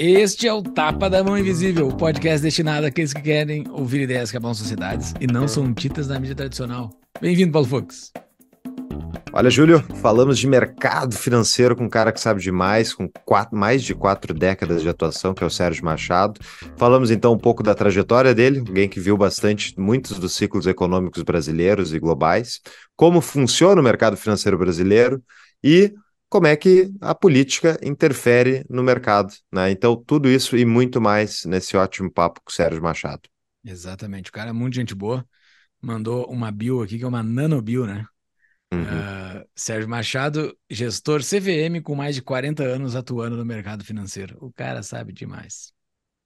Este é o Tapa da Mão Invisível, o podcast destinado àqueles que querem ouvir ideias que abalam sociedades e não são ditas na mídia tradicional. Bem-vindo, Paulo Fux. Olha, Júlio, falamos de mercado financeiro com um cara que sabe demais, com quatro, mais de quatro décadas de atuação, que é o Sérgio Machado. Falamos então um pouco da trajetória dele, alguém que viu bastante muitos dos ciclos econômicos brasileiros e globais, como funciona o mercado financeiro brasileiro e como é que a política interfere no mercado. Né? Então, tudo isso e muito mais nesse ótimo papo com o Sérgio Machado. Exatamente, o cara é muito gente boa. Mandou uma bio aqui, que é uma nanobio, né? Uhum. Ah, Sérgio Machado, gestor CVM com mais de 40 anos atuando no mercado financeiro. O cara sabe demais.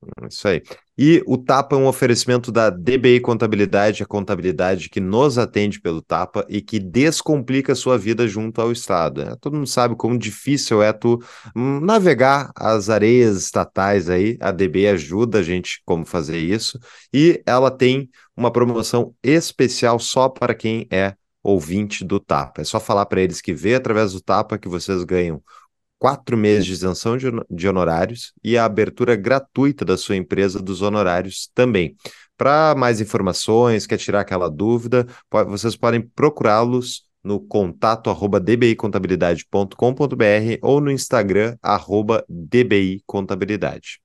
Hum, isso aí. E o TAPA é um oferecimento da DBI Contabilidade, a contabilidade que nos atende pelo TAPA e que descomplica a sua vida junto ao Estado. Né? Todo mundo sabe como difícil é tu hum, navegar as areias estatais aí. A DBI ajuda a gente como fazer isso. E ela tem uma promoção especial só para quem é ouvinte do Tapa. É só falar para eles que vê através do Tapa que vocês ganham quatro meses de isenção de honorários e a abertura gratuita da sua empresa dos honorários também. Para mais informações, quer tirar aquela dúvida, vocês podem procurá-los no contato arroba dbicontabilidade.com.br ou no Instagram arroba dbicontabilidade.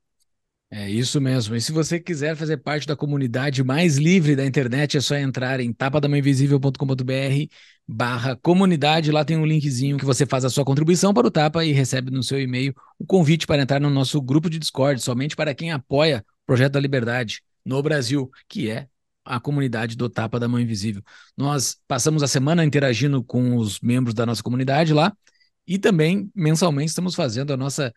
É isso mesmo. E se você quiser fazer parte da comunidade mais livre da internet, é só entrar em tapadamainvisível.com.br barra comunidade. Lá tem um linkzinho que você faz a sua contribuição para o Tapa e recebe no seu e-mail o convite para entrar no nosso grupo de Discord, somente para quem apoia o Projeto da Liberdade no Brasil, que é a comunidade do Tapa da Mão Invisível. Nós passamos a semana interagindo com os membros da nossa comunidade lá e também mensalmente estamos fazendo a nossa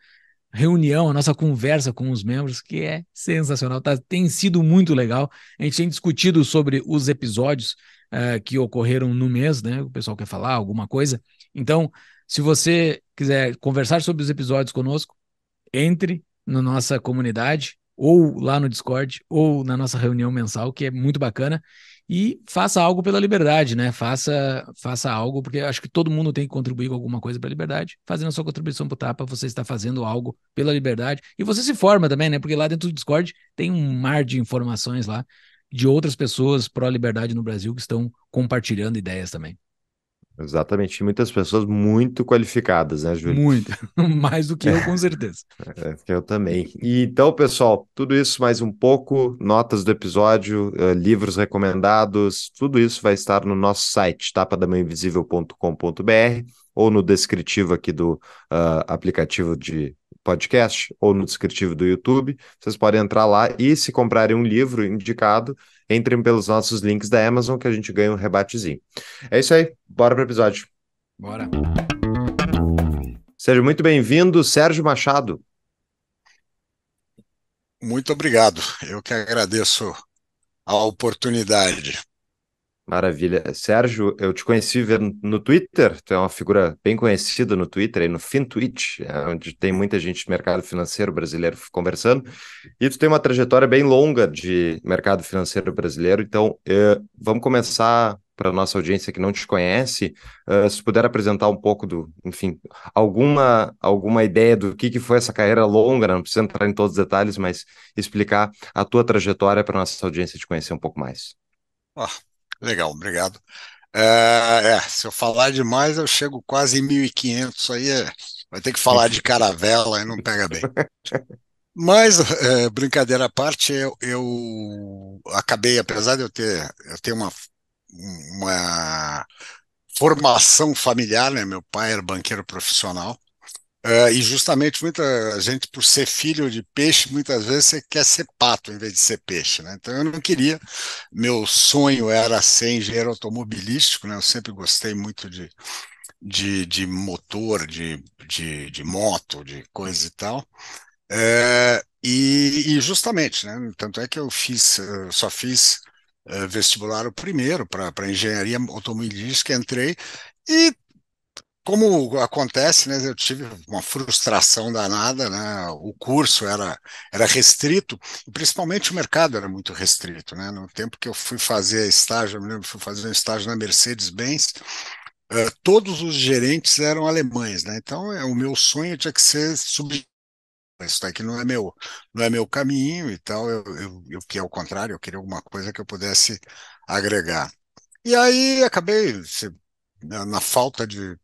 reunião, a nossa conversa com os membros, que é sensacional, tá, tem sido muito legal. A gente tem discutido sobre os episódios uh, que ocorreram no mês, né? O pessoal quer falar alguma coisa. Então, se você quiser conversar sobre os episódios conosco, entre na nossa comunidade, ou lá no Discord, ou na nossa reunião mensal, que é muito bacana. E faça algo pela liberdade, né? Faça, faça algo, porque acho que todo mundo tem que contribuir com alguma coisa para a liberdade. Fazendo a sua contribuição para o Tapa, você está fazendo algo pela liberdade. E você se forma também, né? Porque lá dentro do Discord tem um mar de informações lá de outras pessoas pró-liberdade no Brasil que estão compartilhando ideias também. Exatamente. Muitas pessoas muito qualificadas, né, Júlio? Muito. Mais do que eu, com certeza. É, eu também. E, então, pessoal, tudo isso mais um pouco, notas do episódio, uh, livros recomendados, tudo isso vai estar no nosso site, tapadamãoinvisível.com.br ou no descritivo aqui do uh, aplicativo de podcast ou no descritivo do YouTube. Vocês podem entrar lá e, se comprarem um livro indicado, entrem pelos nossos links da Amazon que a gente ganha um rebatezinho. É isso aí, bora para o episódio. Bora. Seja muito bem-vindo, Sérgio Machado. Muito obrigado. Eu que agradeço a oportunidade. Maravilha. Sérgio, eu te conheci no Twitter, tu é uma figura bem conhecida no Twitter no FinTwitch, é onde tem muita gente do mercado financeiro brasileiro conversando, e tu tem uma trajetória bem longa de mercado financeiro brasileiro, então eh, vamos começar para a nossa audiência que não te conhece, uh, se puder apresentar um pouco do, enfim, alguma, alguma ideia do que, que foi essa carreira longa, não precisa entrar em todos os detalhes, mas explicar a tua trajetória para a nossa audiência te conhecer um pouco mais. Oh, Legal, obrigado. Ah, é, se eu falar demais, eu chego quase em 1.500, aí é, vai ter que falar de caravela e não pega bem. Mas, eh, brincadeira à parte, eu, eu, acabei, apesar de eu ter, eu ter uma, uma formação familiar, né? meu pai era banqueiro profissional, Uh, e justamente muita gente, por ser filho de peixe, muitas vezes você quer ser pato em vez de ser peixe. Né? Então eu não queria, meu sonho era ser engenheiro automobilístico, né? eu sempre gostei muito de, de, de motor, de, de, de moto, de coisa e tal. Uh, e, e, justamente, né? tanto é que eu fiz, eu só fiz uh, vestibular o primeiro para engenharia automobilística, entrei e como acontece, né, eu tive uma frustração danada, né, o curso era, era restrito, e principalmente o mercado era muito restrito. Né, no tempo que eu fui fazer estágio, eu me lembro que fui fazer um estágio na Mercedes-Benz, uh, todos os gerentes eram alemães. Né, então, é, o meu sonho tinha que ser subjetivo. isso daqui não é meu não é meu caminho e tal eu, eu, eu que o contrário eu queria alguma coisa que eu pudesse agregar e aí acabei se, assim, na falta de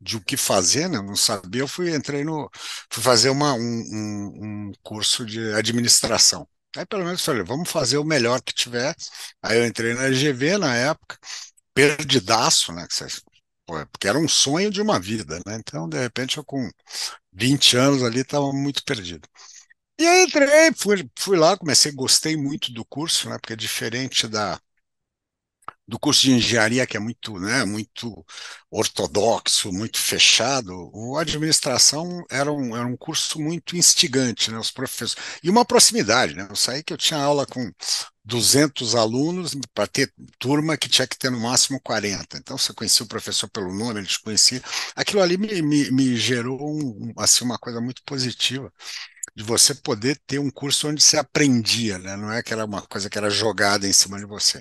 de o que fazer, né? Eu não sabia, eu fui entrei no fui fazer uma, um, um, um curso de administração. Aí pelo menos falei, vamos fazer o melhor que tiver. Aí eu entrei na GV na época, perdidaço, né? É porque era um sonho de uma vida, né? Então, de repente, eu com 20 anos ali estava muito perdido. E aí entrei, fui, fui lá, comecei, gostei muito do curso, né? Porque é diferente da, do curso de engenharia, que é muito, né, muito ortodoxo, muito fechado, o administração era um, era um curso muito instigante, né, os professores, e uma proximidade, né, eu saí que eu tinha aula com 200 alunos para ter turma que tinha que ter no máximo 40, então você conhecia o professor pelo nome, ele te conhecia, aquilo ali me, me, me gerou um, assim, uma coisa muito positiva, de você poder ter um curso onde você aprendia, né, não é que era uma coisa que era jogada em cima de você.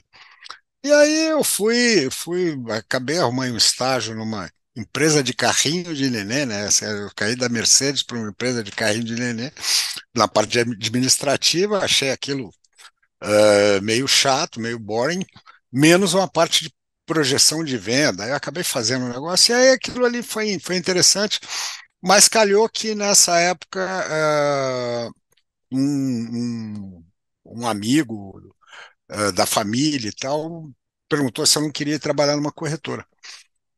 E aí eu fui, fui, acabei arrumando um estágio numa empresa de carrinho de neném, né? É, eu caí da Mercedes para uma empresa de carrinho de neném, na parte administrativa, achei aquilo uh, meio chato, meio boring, menos uma parte de projeção de venda. Eu acabei fazendo um negócio e aí aquilo ali foi, foi interessante, mas calhou que nessa época uh, um, um, um amigo eh, da família e tal, perguntou se eu não queria trabalhar numa corretora.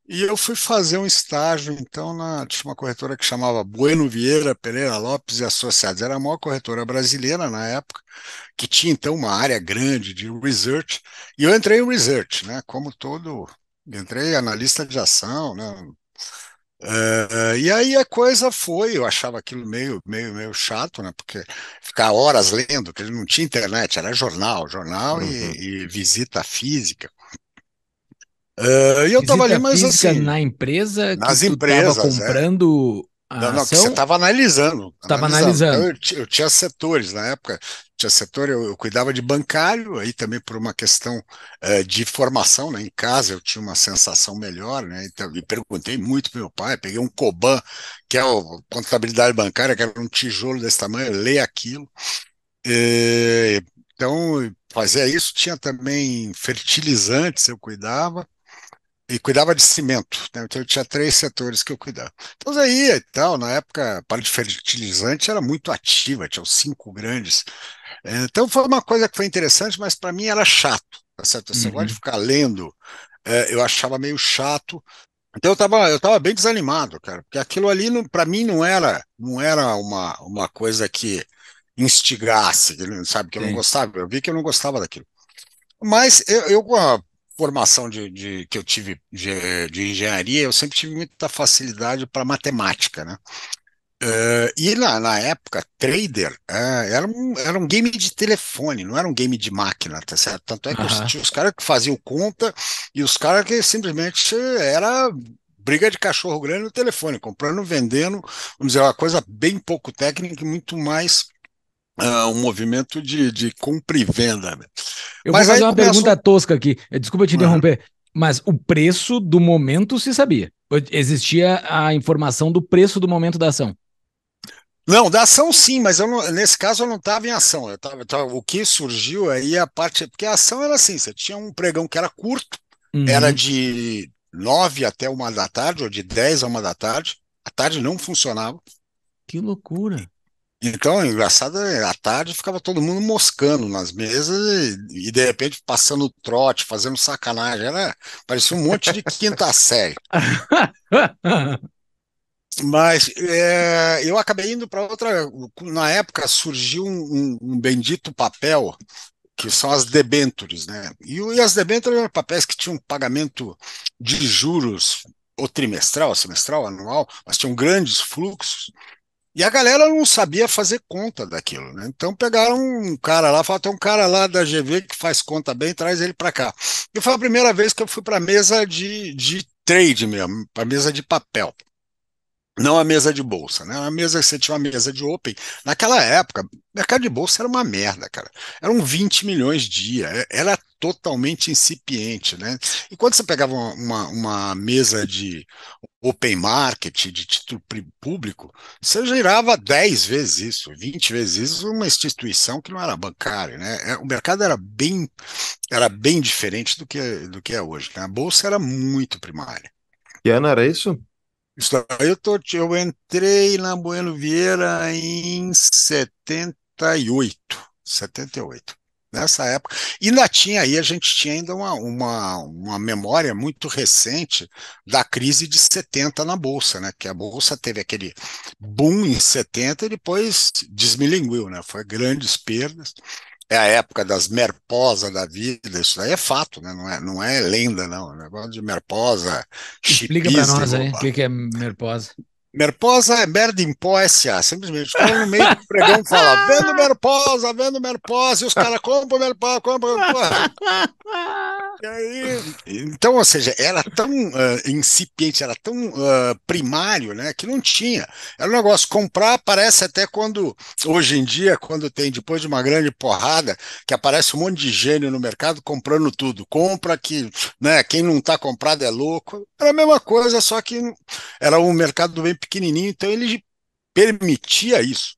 E eu fui fazer um estágio, então, na, tinha uma corretora que chamava Bueno Vieira Pereira Lopes e Associados. Era a maior corretora brasileira na época, que tinha, então, uma área grande de research. E eu entrei em research, né? Como todo. Entrei analista de ação, né? Uh, e aí a coisa foi, eu achava aquilo meio, meio, meio chato, né? Porque ficar horas lendo, porque não tinha internet, era jornal, jornal uhum. e, e, visita física. Uh, e eu estava ali, mas assim, na empresa que nas empresas, é. comprando não, não, ação... você estava analisando. Estava analisando. analisando. eu, eu, tinha setores na época. Tinha setor, eu, eu cuidava de bancário, aí também por uma questão eh, de formação, né? Em casa eu tinha uma sensação melhor, né? Então, perguntei muito para meu pai, peguei um Coban, que é a contabilidade bancária, que era um tijolo desse tamanho, eu leio aquilo. então, fazia isso, tinha também fertilizantes, eu cuidava e cuidava de cimento, né? então eu tinha três setores que eu cuidava. Então eu e tal, na época a parte de fertilizante era muito ativa, tinha os cinco grandes. É, então foi uma coisa que foi interessante, mas para mim era chato, tá certo? Você uhum. de ficar lendo, é, eu achava meio chato. Então eu estava eu tava bem desanimado, cara, porque aquilo ali para mim não era não era uma, uma coisa que instigasse, sabe? Que eu Sim. não gostava, eu vi que eu não gostava daquilo. Mas eu, eu ah, formação de, de, que eu tive de, de, engenharia, eu sempre tive muita facilidade para matemática, né? Uh, e na, na, época, trader uh, era, um, era um game de telefone, não era um game de máquina, tá certo? Tanto é que uhum. tinha os caras que faziam conta e os caras que simplesmente era briga de cachorro grande no telefone, comprando, vendendo, vamos dizer, uma coisa bem pouco técnica e muito mais uh, um movimento de, de compra e venda. Né? Eu Mas vou fazer uma pergunta tosca aqui, eh, desculpa te uhum. interromper, uhum. mas o preço do momento se sabia? Existia a informação do preço do momento da ação? Não, da ação sim, mas não, nesse caso eu não estava em ação. Eu tava, eu tava, o que surgiu aí é a parte. Porque a ação era assim: você tinha um pregão que era curto, uhum. era de 9 até uma da tarde, ou de 10 a uma da tarde. A tarde não funcionava. Que loucura! Então, engraçado, é, à tarde ficava todo mundo moscando nas mesas e, e de repente passando trote, fazendo sacanagem. Era, parecia um monte de quinta série. Mas é, eu acabei indo para outra. Na época surgiu um, um, um, bendito papel, que são as debentures, né? E, e as debentures eram papéis que tinham pagamento de juros, ou trimestral, semestral, anual, mas tinham grandes fluxos. E a galera não sabia fazer conta daquilo, né? Então pegaram um cara lá, falaram, tem um cara lá da GV que faz conta bem, traz ele para cá. E foi a primeira vez que eu fui para mesa de, de trade mesmo, para mesa de papel. Não a mesa de bolsa, né? A mesa que você tinha uma mesa de open. Naquela época, mercado de bolsa era uma merda, cara. Eram 20 milhões dia. Era totalmente incipiente. Né? E quando você pegava uma, uma mesa de open market, de título público, você girava 10 vezes isso, 20 vezes isso, uma instituição que não era bancária. Né? É, o mercado era bem, era bem diferente do que, do que é hoje. Né? A bolsa era muito primária. E Ana, era isso? Isso eu, tô, eu entrei na Bueno Vieira em 78. 78 nessa época. e Ainda tinha aí, a gente tinha ainda uma, uma, uma memória muito recente da crise de 70 na Bolsa, né? Que a Bolsa teve aquele boom em 70 e depois desmilinguiu, né? Foi grandes perdas. É a época das merposa da vida, isso daí é fato, né? Não é, não é lenda, não. O é negócio de merposa. Explica para nós aí o que é merposa. Merposa é merda em pó é S.A. Simplesmente. Estão no meio do pregão e falam, vendo Merposa, vendo Merposa, e os caras compram Merposa, compram Merposa. E aí, então, ou seja, era tão uh, incipiente, era tão uh, primário, né, que não tinha. Era um negócio, comprar parece até quando, hoje em dia, quando tem, depois de uma grande porrada, que aparece um monte de gênio no mercado comprando tudo. Compra que, né, quem não está comprado é louco. Era a mesma coisa, só que era um mercado bem pequeno pequenininho, então ele permitia isso.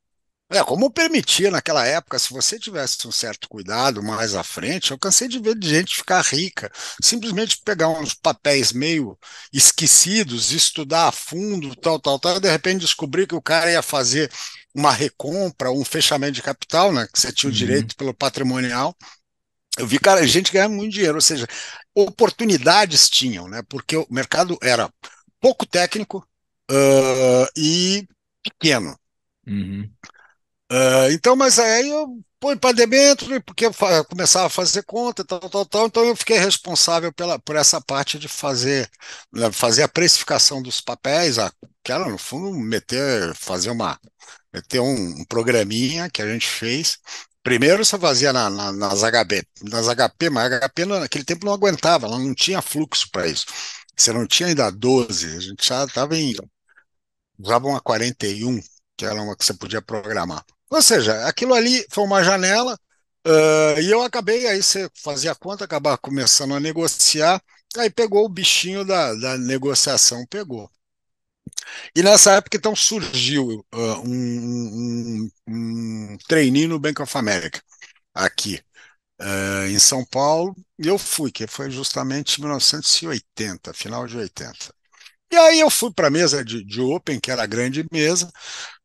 É, como permitia naquela época, se você tivesse um certo cuidado mais à frente, eu cansei de ver gente ficar rica, simplesmente pegar uns papéis meio esquecidos, estudar a fundo, tal, tal, tal, e de repente descobrir que o cara ia fazer uma recompra, um fechamento de capital, né, que você tinha o uhum. direito uhum. pelo patrimonial. Eu vi cara, gente ganhar muito dinheiro, ou seja, oportunidades tinham, né, porque o mercado era pouco técnico, uh, e pequeno. Uhum. Uh, então, mas aí eu põe para dentro, porque eu começava a fazer conta, tal, tal, tal. Então eu fiquei responsável pela, por essa parte de fazer, né, fazer a precificação dos papéis, que era no fundo meter, fazer uma, meter um, um programinha que a gente fez. Primeiro você fazia na, na, nas HP, nas HP, mas a HP naquele tempo não aguentava, ela não tinha fluxo para isso. Você não tinha ainda 12, a gente já estava em usava uma 41, que era uma que você podia programar. Ou seja, aquilo ali foi uma janela, uh, e eu acabei, aí você fazia conta, acabava começando a negociar, aí pegou o bichinho da, da negociação, pegou. E nessa época, então, surgiu uh, um, um, um treininho no Bank of America, aqui, uh, em São Paulo, e eu fui, que foi justamente em 1980, final de 80. E aí eu fui para a mesa de, de, Open, que era a grande mesa,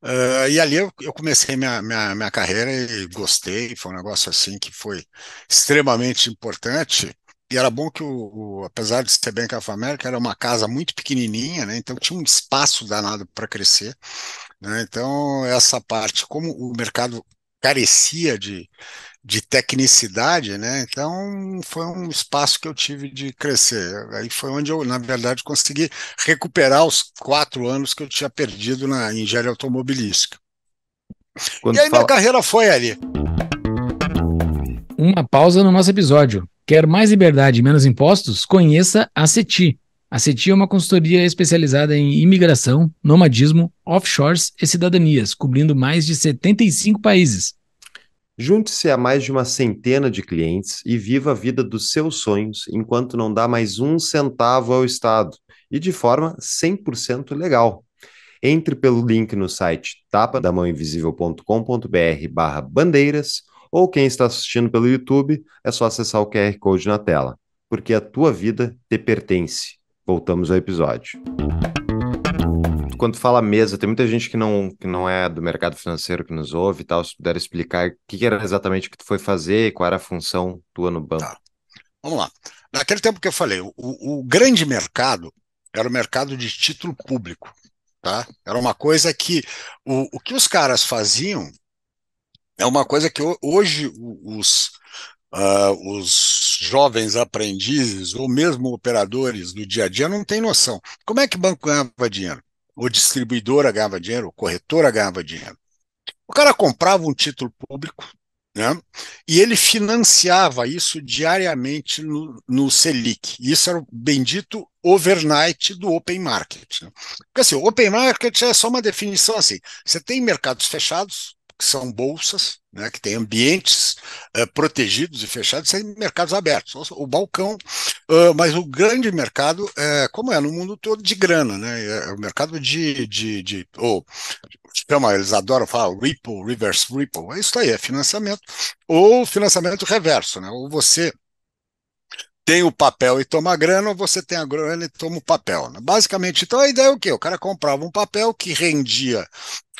uh, e ali eu, eu, comecei minha, minha, minha carreira e gostei, foi um negócio assim que foi extremamente importante, e era bom que, o, o, apesar de ser Bank of America, era uma casa muito pequenininha, né? então tinha um espaço danado para crescer. Né? Então, essa parte, como o mercado carecia de, de tecnicidade, né? Então foi um espaço que eu tive de crescer. Aí foi onde eu, na verdade, consegui recuperar os quatro anos que eu tinha perdido na engenharia automobilística. Quando e aí fala... minha carreira foi ali. Uma pausa no nosso episódio. Quer mais liberdade e menos impostos? Conheça a CETI. A CETI é uma consultoria especializada em imigração, nomadismo, offshores e cidadanias, cobrindo mais de 75 países. Junte-se a mais de uma centena de clientes e viva a vida dos seus sonhos enquanto não dá mais um centavo ao Estado e de forma 100% legal. Entre pelo link no site tapadamãoinvisível.com.br barra bandeiras ou quem está assistindo pelo YouTube, é só acessar o QR Code na tela, porque a tua vida te pertence. Voltamos ao episódio quando, quando fala mesa, tem muita gente que não, que não é do mercado financeiro que nos ouve e tal. Se puder explicar o que, era exatamente que tu foi fazer e qual era a função tua no banco. Tá. Vamos lá. Naquele tempo que eu falei, o, o grande mercado era o mercado de título público. Tá? Era uma coisa que o, o que os caras faziam é uma coisa que hoje os, uh, os jovens aprendizes ou mesmo operadores do dia a dia não têm noção. Como é que o banco ganhava dinheiro? ou distribuidora ganhava dinheiro, ou corretora ganhava dinheiro. O cara comprava um título público né, e ele financiava isso diariamente no, no Selic. Isso era o bendito overnight do open market. Né? Porque assim, open market é só uma definição assim: você tem mercados fechados, que são bolsas, né, que têm ambientes uh, protegidos e fechados, sem mercados abertos. O balcão, uh, mas o grande mercado, é, como é no mundo todo, de grana, né? É, é o mercado de. de, de ou, chama, eles adoram falar Ripple, Reverse Ripple. É isso aí, é financiamento. Ou financiamento reverso, né? Ou você tem o papel e toma a grana, ou você tem a grana e toma o papel. Né? Basicamente, então a ideia é o quê? O cara comprava um papel que rendia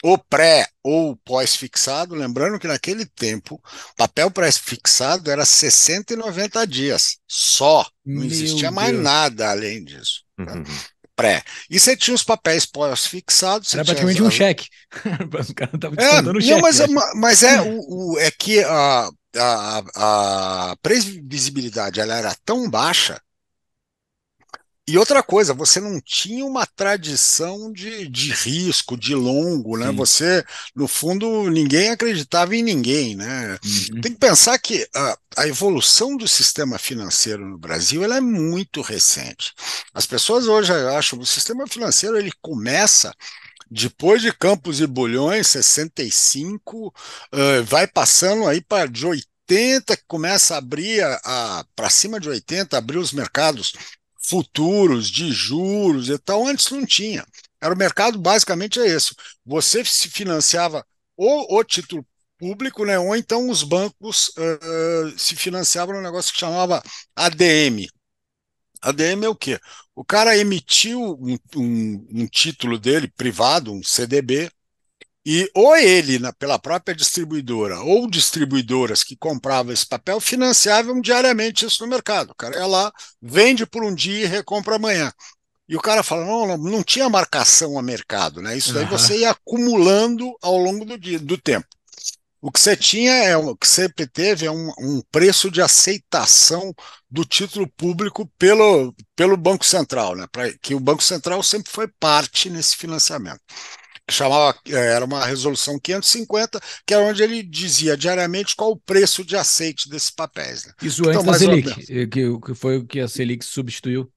o pré ou pós-fixado, lembrando que naquele tempo, papel pré-fixado era 60 e 90 dias, só. Não Meu existia Deus. mais nada além disso. Tá? Uhum. Né? pré. E você tinha os papéis pós-fixados. Era praticamente um cheque. É, o cara tava é, não, cheque, mas, é mas é, o, o, é que a, a previsibilidade ela era tão baixa. E outra coisa, você não tinha uma tradição de, de risco, de longo, né? Sim. Você, no fundo, ninguém acreditava em ninguém, né? Uhum. Tem que pensar que a, a, evolução do sistema financeiro no Brasil ela é muito recente. As pessoas hoje acham que o sistema financeiro ele começa depois de Campos e Bulhões, 65, uh, eh, vai passando aí para de 80, que começa a abrir para cima de 80, abrir os mercados futuros de juros e tal. Antes não tinha. Era o mercado basicamente é esse. Você se financiava ou o título público, né? Ou então os bancos uh, se financiavam num negócio que chamava ADM, ADM é o quê? O cara emitiu um, um, um título dele privado, um CDB, e ou ele, na, pela própria distribuidora, ou distribuidoras que compravam esse papel, financiavam diariamente isso no mercado. O cara ia é lá, vende por um dia e recompra amanhã. E o cara fala: não, não, não tinha marcação a mercado, né? Isso daí você ia acumulando ao longo do, dia, do tempo. O que você tinha é o que sempre teve é um, um, preço de aceitação do título público pelo, pelo Banco Central, né? Pra, que o Banco Central sempre foi parte nesse financiamento. Chamava, é, era uma resolução 550, que era é onde ele dizia diariamente qual o preço de aceite desses papéis. Né? Isso então, antes da Selic, eh, que foi o que a Selic substituiu.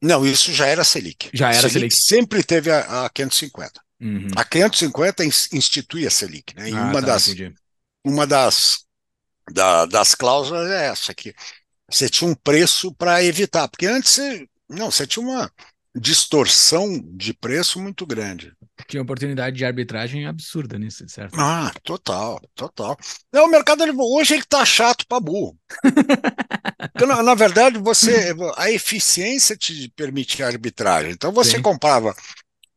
Não, isso já era Selic. Já era Selic. Selic. Sempre teve a, a 550. Uhum. A 550 institui a Selic, né? E ah, uma, tá, das, uma das, da, das cláusulas é essa aqui. Você tinha um preço para evitar, porque antes você, não, você tinha uma distorção de preço muito grande. Tinha oportunidade de arbitragem absurda nisso, certo? Ah, total, total. é o mercado ele, hoje ele está chato para burro. Porque, na, na, verdade, você a eficiência te permitia arbitragem. Então você Sim. comprava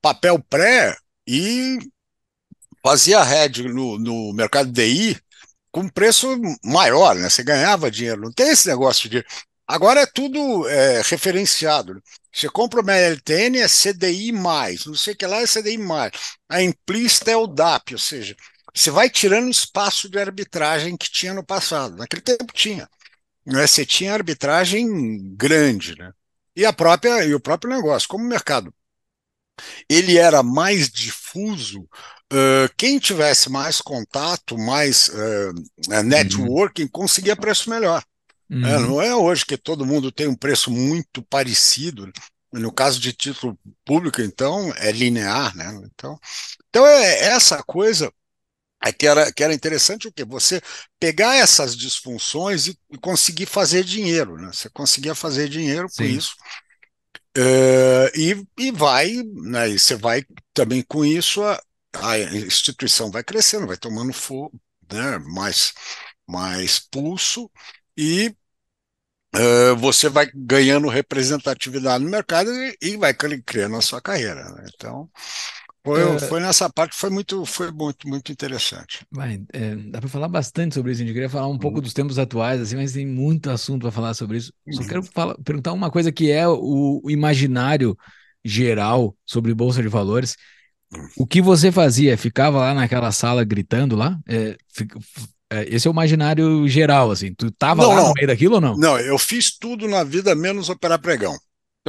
papel pré e fazia head no, no mercado DI com preço maior, né? Você ganhava dinheiro, não tem esse negócio de. Agora é tudo é, referenciado. Você compra uma LTN, é CDI, não sei o que lá é CDI. A implícita é o DAP, ou seja, você vai tirando espaço de arbitragem que tinha no passado. Naquele tempo tinha. Né? Você tinha arbitragem grande, né? E, a própria, e o próprio negócio. Como o mercado ele era mais difuso. Uh, quem tivesse mais contato, mais uh, networking, uhum. conseguia preço melhor. É, uhum. É, não é hoje que todo mundo tem um preço muito parecido. No caso de título público, então, é linear, né? Então, então é, é essa coisa é que era, que era interessante o que Você pegar essas disfunções e, e, conseguir fazer dinheiro, né? Você conseguia fazer dinheiro Sim. com isso. Uh, e, e vai, né, e você vai também com isso, a, a instituição vai crescendo, vai tomando fogo, né, mais, mais pulso, e uh, você vai ganhando representatividade no mercado e, e vai criando a sua carreira. Né? Então, foi, é. foi nessa parte foi muito, foi muito, muito interessante. Vai, é, dá para falar bastante sobre isso. A gente queria falar um uhum. pouco dos tempos atuais, assim, mas tem muito assunto para falar sobre isso. Só uhum. quero falar, perguntar uma coisa que é o, o imaginário geral sobre bolsa de valores. Uhum. O que você fazia? Ficava lá naquela sala gritando lá? É, fica, é, esse é o imaginário geral, assim. Tu estava lá no meio daquilo ou não? Não, eu fiz tudo na vida menos operar pregão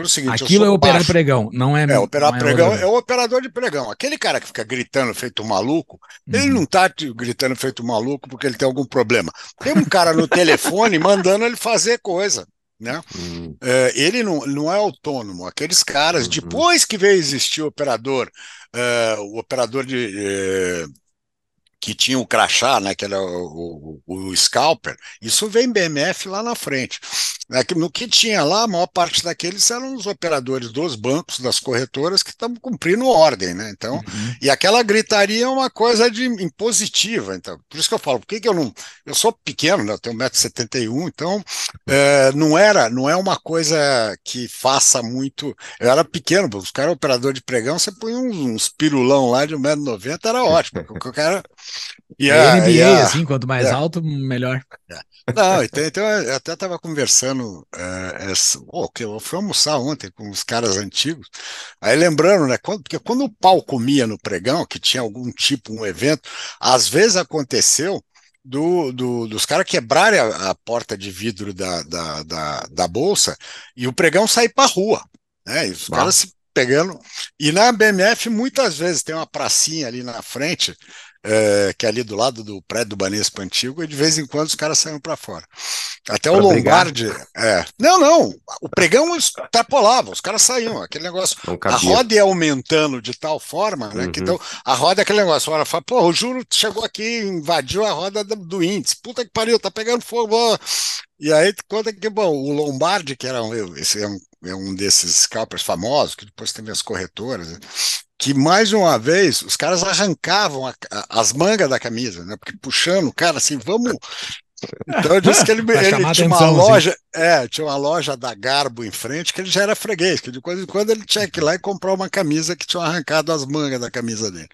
pelo seguinte. Aquilo é operar baixo. pregão, não é. É, operar é pregão é o operador de pregão. Aquele cara que fica gritando feito maluco, ele uhum. não está gritando feito maluco porque ele tem algum problema. Tem um cara no telefone mandando ele fazer coisa. Né? Hum. É, ele não, não é autônomo. Aqueles caras, uhum. depois que veio existir o operador, é, o operador de. É, que tinha o crachá, né, que era o, o, o, scalper, isso vem BMF lá na frente. É no que tinha lá, a maior parte daqueles eram os operadores dos bancos, das corretoras, que estavam cumprindo ordem, né? Então, uhum. e aquela gritaria é uma coisa de impositiva. Então, por isso que eu falo, por que, que eu não. Eu sou pequeno, né? eu tenho 1,71m, então é, não era, não é uma coisa que faça muito. Eu era pequeno, os caras operador de pregão, você põe uns, uns pirulão lá de 1,90m, era ótimo. o cara. E NBA, e assim, quanto mais é. alto, melhor. É. Não, então, então eu até estava conversando vendo. É, essa, que eu fui almoçar ontem com os caras antigos. Aí lembrando, né? Quando, porque quando o pau comia no pregão, que tinha algum tipo, um evento, às vezes aconteceu do, do, dos caras quebrarem a, a, porta de vidro da, da, da, da bolsa e o pregão sair para rua. Né? E os ah. caras se pegando. E na BMF, muitas vezes, tem uma pracinha ali na frente é, que é ali do lado do prédio do Banespa antigo, e de vez em quando os caras saíam para fora. Até pra o Lombardi. É, não, não. O pregão extrapolava, os caras saíam. Aquele negócio. A roda ia aumentando de tal forma, né? Uhum. Que, então, a roda é aquele negócio. Ora, fala, pô, o juro chegou aqui, invadiu a roda do, do índice. Puta que pariu, tá pegando fogo. Ó. E aí conta que, bom, o Lombardi, que era um, esse é um, é um desses scalpers famosos, que depois teve as corretoras, né, que mais uma vez os caras arrancavam a, a, as mangas da camisa, né? Porque puxando o cara assim, vamos. Então eu disse que ele, ele tinha uma loja, é, tinha uma loja da Garbo em frente que ele já era freguês, que de quando em quando ele tinha que ir lá e comprar uma camisa que tinham arrancado as mangas da camisa dele.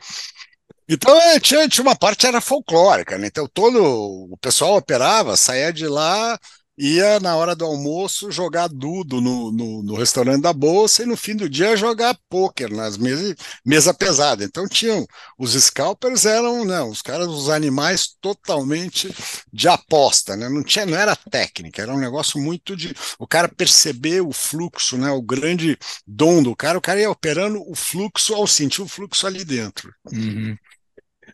Então é, tinha, tinha uma parte era folclórica, né? Então todo o pessoal operava, saía de lá ia na hora do almoço jogar dudo no, no, no, restaurante da bolsa e no fim do dia jogar pôquer nas mesas mesa pesada. Então tinham os scalpers eram não, né, os caras os animais totalmente de aposta, né? Não tinha não era técnica, era um negócio muito de o cara perceber o fluxo, né? O grande dom do cara, o cara ia operando o fluxo ao sentir o fluxo ali dentro. Uhum.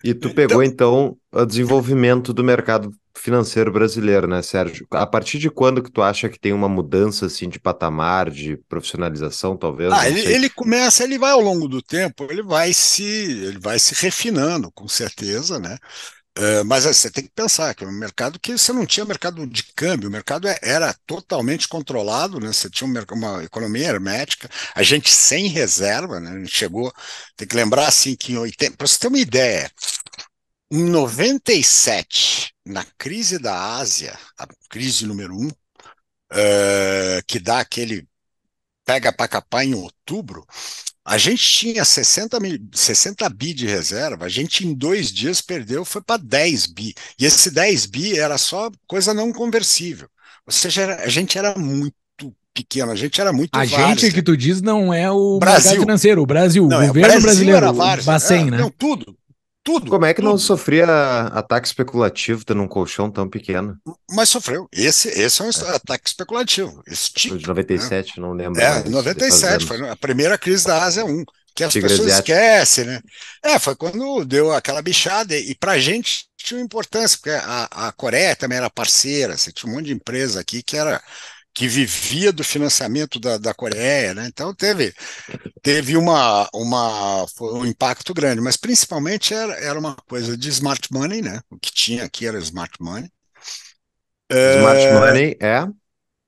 E tu pegou então, então o desenvolvimento do mercado financeiro brasileiro, né, Sérgio? A partir de quando que tu acha que tem uma mudança assim de patamar, de profissionalização, talvez? Ah, ele, ele, começa, ele vai ao longo do tempo, ele vai se, ele vai se refinando, com certeza, né? Uh, mas assim, você tem que pensar que é um mercado que você não tinha mercado de câmbio, o mercado é, era totalmente controlado, né? você tinha uma economia hermética, a gente sem reserva, né? a gente chegou, tem que lembrar assim que em 80, para você ter uma ideia, em 97, na crise da Ásia, a crise número um, uh, que dá aquele pega para capar em outubro, a gente tinha 60, mil, 60 bi de reserva, a gente em dois dias perdeu, foi para 10 bi. E esse 10 bi era só coisa não conversível. Ou seja, a gente era muito pequeno, a gente era muito A várzea. gente que tu diz não é o Brasil. mercado financeiro, o Brasil, não, o governo é o Brasil brasileiro, era várzea, Bacen, é, né? Não, tudo, tudo. Como é que tudo. não sofria ataque especulativo tendo um colchão tão pequeno? Mas sofreu. Esse, esse é um é. ataque especulativo. Esse tique, de 97, né? não lembro. É, 97, foi né? a primeira crise da Ásia 1, é que as Tigre pessoas esquecem, né? É, foi quando deu aquela bichada. E para a gente tinha importância, porque a, a Coreia também era parceira, assim, tinha um monte de empresa aqui que era que vivia do financiamento da, da Coreia, né? então teve, teve uma, uma, um impacto grande, mas principalmente era, era uma coisa de smart money, né? o que tinha aqui era smart money. É, smart é, money é?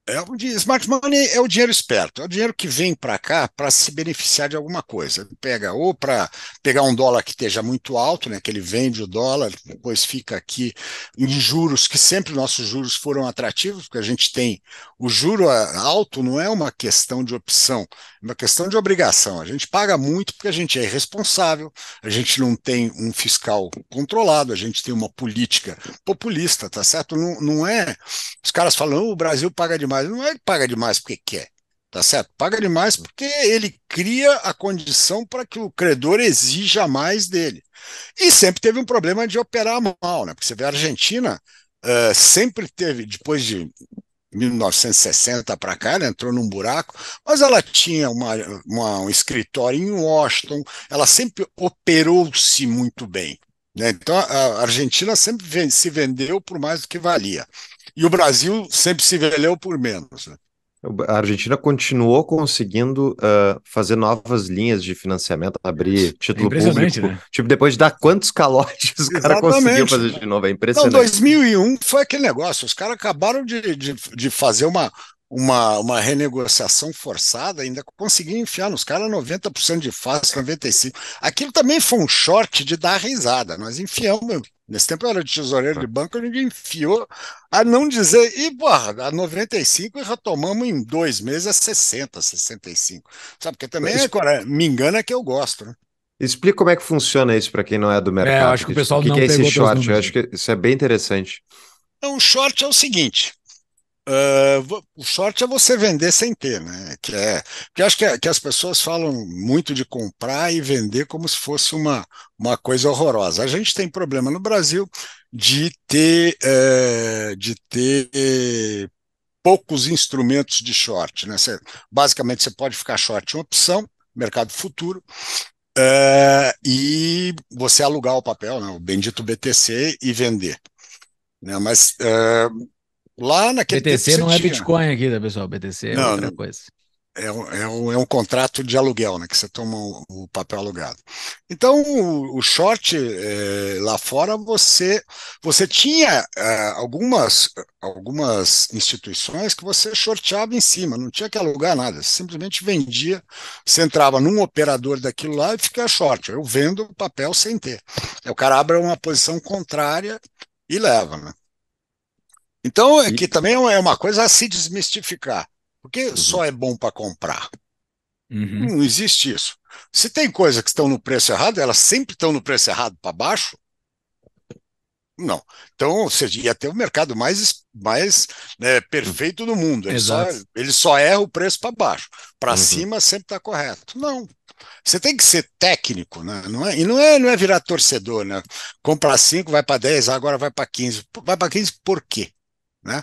é o, smart money é o dinheiro esperto, é o dinheiro que vem para cá para se beneficiar de alguma coisa. pega ou para pegar um dólar que esteja muito alto, né, que ele vende o dólar, depois fica aqui em juros, que sempre nossos juros foram atrativos, porque a gente tem o juro alto não é uma questão de opção, é uma questão de obrigação. A gente paga muito porque a gente é irresponsável, a gente não tem um fiscal controlado, a gente tem uma política populista, tá certo? Não, não é. Os caras falam, oh, o Brasil paga demais. Não é que paga demais porque quer, tá certo? Paga demais porque ele cria a condição para que o credor exija mais dele. E sempre teve um problema de operar mal, né? Porque você vê a Argentina. Uh, sempre teve, depois de 1960 para cá, ela né, entrou num buraco, mas ela tinha uma, uma, um escritório em Washington, ela sempre operou-se muito bem. Né? Então, a Argentina sempre se vendeu por mais do que valia. E o Brasil sempre se vendeu por menos. Né? A Argentina continuou conseguindo uh, fazer novas linhas de financiamento, abrir é título é público. Né? Tipo, depois de dar quantos calotes os caras conseguiram fazer de novo. É impressionante. Então, 2001 foi aquele negócio. Os caras acabaram de, de, de fazer uma, uma, uma renegociação forçada, ainda conseguiu enfiar nos caras 90% de face, 95%. Aquilo também foi um short de dar risada. Nós enfiamos. Nesse tempo eu era de tesoureiro de banco, a gente enfiou a não dizer. E, porra, a 95 e retomamos em dois meses a 60, 65. Sabe? Porque também, agora, me engana que eu gosto, né? Explica como é que funciona isso para quem não é do é, mercado. É, acho que o pessoal que não que é esse short? Eu acho que isso é bem interessante. Então, o short é o seguinte: Uh, o short é você vender sem ter, né? Que é, que acho que, é, que, as pessoas falam muito de comprar e vender como se fosse uma, uma coisa horrorosa. A gente tem problema no Brasil de ter, é, de ter poucos instrumentos de short, né? Você, basicamente, você pode ficar short em opção, mercado futuro, é, e você alugar o papel, né? o bendito BTC, e vender. Né? Mas ah, Lá naquele BTC não é tinha. Bitcoin aqui, tá, pessoal? BTC é não, é outra não, coisa. É um, é, um, é um, contrato de aluguel, né? Que você toma o, o papel alugado. Então, o, o short é, lá fora, você você tinha é, algumas, algumas instituições que você shorteava em cima, não tinha que alugar nada, simplesmente vendia. Você entrava num operador daquilo lá e fica short. Eu vendo o papel sem ter. Aí o cara abre uma posição contrária e leva, né? Então, é que também é, é uma coisa a se desmistificar. Porque uhum. só é bom para comprar. Uhum. Não existe isso. Se tem coisas que estão no preço errado, elas sempre estão no preço errado para baixo. Não. Então, você ia ter o mercado mais, mais né, perfeito do mundo. Ele só, ele só erra o preço para baixo. Para uhum. cima sempre está correto. Não. Você tem que ser técnico, né? não é, e não é, não é virar torcedor, né? Compra 5, vai para 10, agora vai para 15. Vai para 15 por quê? Né?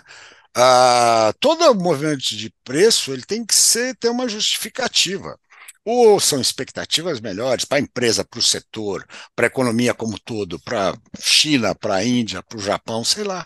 Ah, todo movimento de preço ele tem que ser, ter uma justificativa. Ou são expectativas melhores para a empresa, para o setor, para a economia como todo, para a China, para a Índia, para o Japão, sei lá.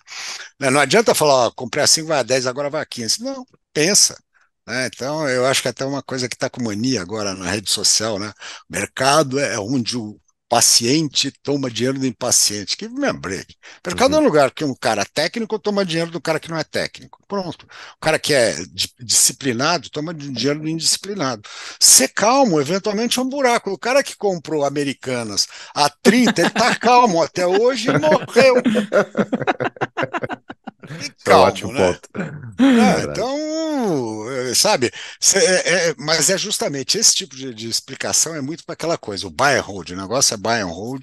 Né? Não adianta falar, ó, comprei a 5, vai a 10, agora vai a 15. Não, pensa. Né? Então, eu acho que é até uma coisa que está com mania agora na rede social, né? O mercado é onde o paciente toma dinheiro do impaciente. Que me break. Para uhum. cada lugar que um cara técnico toma dinheiro do cara que não é técnico. Pronto. O cara que é disciplinado toma dinheiro do indisciplinado. Ser calmo, eventualmente, é um buraco. O cara que comprou Americanas a 30, ele está calmo até hoje e morreu. E ótimo né? ponto. então, eh, sabe, é, é, mas é justamente esse tipo de, de explicação é muito para aquela coisa, o buy and hold, o negócio é buy and hold,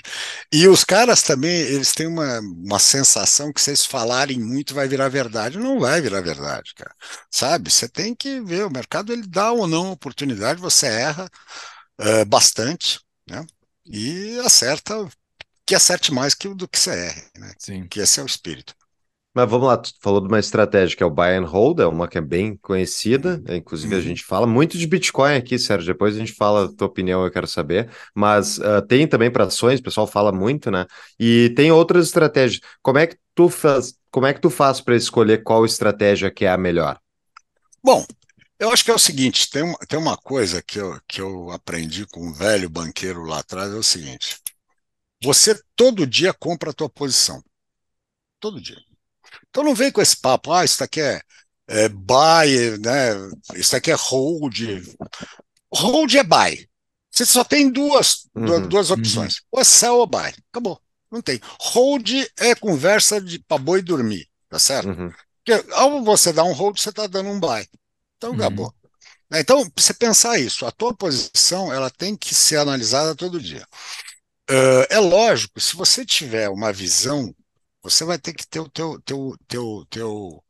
e os caras também, eles têm uma, uma sensação que se eles falarem muito vai virar verdade, não vai virar verdade, cara, sabe, você tem que ver, o mercado ele dá ou não oportunidade, você erra eh, bastante, né, e acerta, que acerte mais que, do que você erre, né, Sim. que esse é o espírito. Mas vamos lá, tu falou de uma estratégia que é o buy and hold, é uma que é bem conhecida, uhum. né, inclusive a uhum. gente fala muito de Bitcoin aqui, Sérgio, depois a gente fala a tua opinião, eu quero saber, mas uh, tem também para ações, o pessoal fala muito, né? E tem outras estratégias. Como é que tu faz, como é que tu faz para escolher qual estratégia que é a melhor? Bom, eu acho que é o seguinte, tem uma, tem uma coisa que eu, que eu aprendi com um velho banqueiro lá atrás, é o seguinte, você todo dia compra a tua posição, todo dia então não vem com esse papo, ah, isso daqui é, é buy, né? isso daqui é hold. Hold é buy. Você só tem duas, uhum, duas uhum. opções, uhum. ou é sell ou buy. Acabou, não tem. Hold é conversa de para boi dormir, tá certo? Uhum. Porque ao você dar um hold, você está dando um buy. Então uhum. acabou. É, então, você pensar isso, a tua posição ela tem que ser analisada todo dia. Uh, é lógico, se você tiver uma visão você vai ter que ter o teu, teu, teu, teu,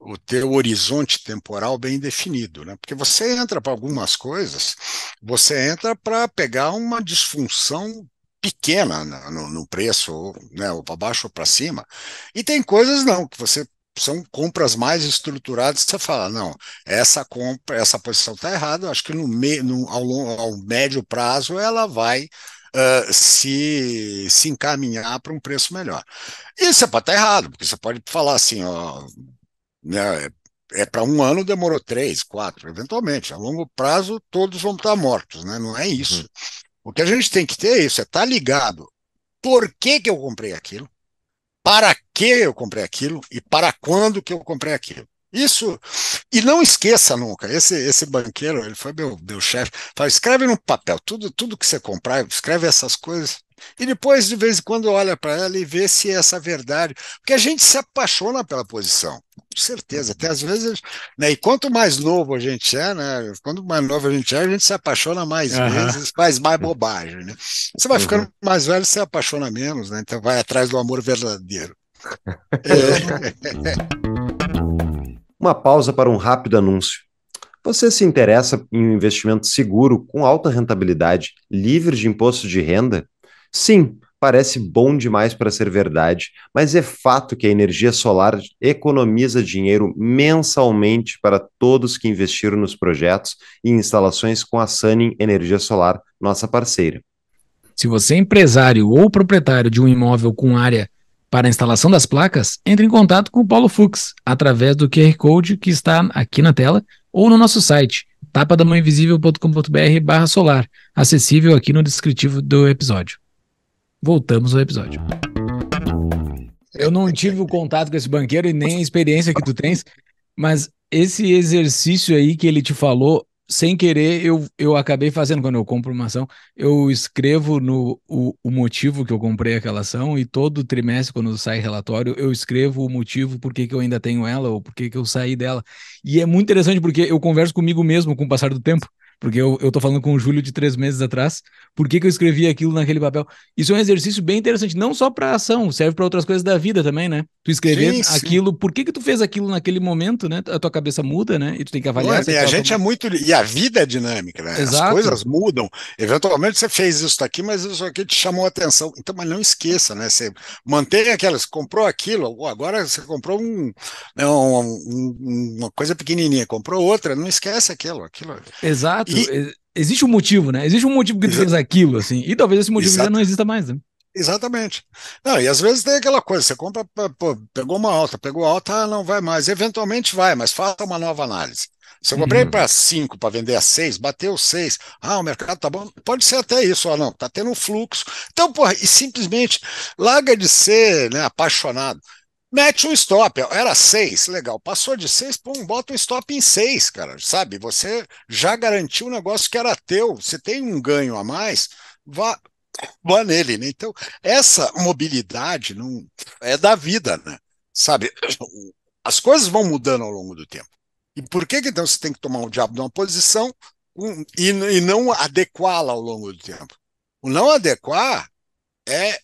o teu horizonte temporal bem definido, né? Porque você entra para algumas coisas, você entra para pegar uma disfunção pequena no, no preço, né, ou para baixo ou para cima, e tem coisas não que você são compras mais estruturadas você fala, não, essa compra, essa posição está errada, eu acho que no, me, no ao, longo, ao médio prazo ela vai uh, se, se encaminhar para um preço melhor. E você pode estar errado, porque você pode falar assim, ó, né, é para um ano demorou três, quatro, eventualmente. A longo prazo todos vão estar tá mortos, né? Não é isso. Uhum. O que a gente tem que ter é isso, é estar tá ligado. Por que, que eu comprei aquilo? Para que eu comprei aquilo? E para quando que eu comprei aquilo? Isso. E não esqueça nunca, esse, esse banqueiro, ele foi meu, meu chefe, falou, escreve no papel, tudo, tudo que você comprar, escreve essas coisas, e depois, de vez em quando, olha para ela e vê se é essa verdade. Porque a gente se apaixona pela posição, com certeza. Até às vezes, né, e quanto mais novo a gente é, né, quanto mais novo a gente é, a gente se apaixona mais uhum. vezes, faz mais bobagem. Né? Você vai ficando uhum. mais velho, você apaixona menos, né? então vai atrás do amor verdadeiro. é. Uhum uma pausa para um rápido anúncio. Você se interessa em um investimento seguro, com alta rentabilidade, livre de imposto de renda? Sim, parece bom demais para ser verdade, mas é fato que a energia solar economiza dinheiro mensalmente para todos que investiram nos projetos e instalações com a Sunning Energia Solar, nossa parceira. Se você é empresário ou proprietário de um imóvel com área para a instalação das placas, entre em contato com o Paulo Fux através do QR Code que está aqui na tela ou no nosso site tapadamãoinvisível.com.br solar, acessível aqui no descritivo do episódio. Voltamos ao episódio. Eu não tive o contato com esse banqueiro e nem a experiência que tu tens, mas esse exercício aí que ele te falou sem querer, eu, eu acabei fazendo, quando eu compro uma ação, eu escrevo no, o, o motivo que eu comprei aquela ação e todo trimestre, quando sai relatório, eu escrevo o motivo por que, que eu ainda tenho ela ou por que, que eu saí dela. E é muito interessante porque eu converso comigo mesmo com o passar do tempo porque eu, eu tô falando com o Júlio de três meses atrás, por que, que eu escrevi aquilo naquele papel? Isso é um exercício bem interessante, não só para ação, serve para outras coisas da vida também, né? Tu escrever sim, sim. aquilo, por que que tu fez aquilo naquele momento, né? A tua cabeça muda, né? E tu tem que avaliar. e a gente é muito, e a vida é dinâmica, né? Exato. As coisas mudam, eventualmente você fez isso daqui, mas isso aqui te chamou a atenção, então, mas não esqueça, né? Você mantém aquelas, comprou aquilo, agora você comprou né, um, um, uma coisa pequenininha, comprou outra, não esquece aquilo, aquilo. Exato. E... Existe um motivo, né? Existe um motivo que fizemos aquilo, assim. E talvez esse motivo Exato. já não exista mais, né? Exatamente. Não, e às vezes tem aquela coisa, você compra, pô, pegou uma alta, pegou alta, ah, não vai mais. Eventualmente vai, mas faça uma nova análise. Se eu comprei uhum. para 5 para vender a 6, bateu 6, ah, o mercado tá bom, pode ser até isso, ah, não, tá tendo um fluxo. Então, porra, e simplesmente larga de ser né, apaixonado mete um stop. Era seis, legal. Passou de seis, pum, bota um stop em seis, cara. Sabe? Você já garantiu um negócio que era teu. Você tem um ganho a mais, vá, vá nele, né? Então, essa mobilidade não é da vida, né? Sabe? As coisas vão mudando ao longo do tempo. E por que, que então você tem que tomar o diabo de uma posição um, e, e não adequá-la ao longo do tempo? O não adequar é,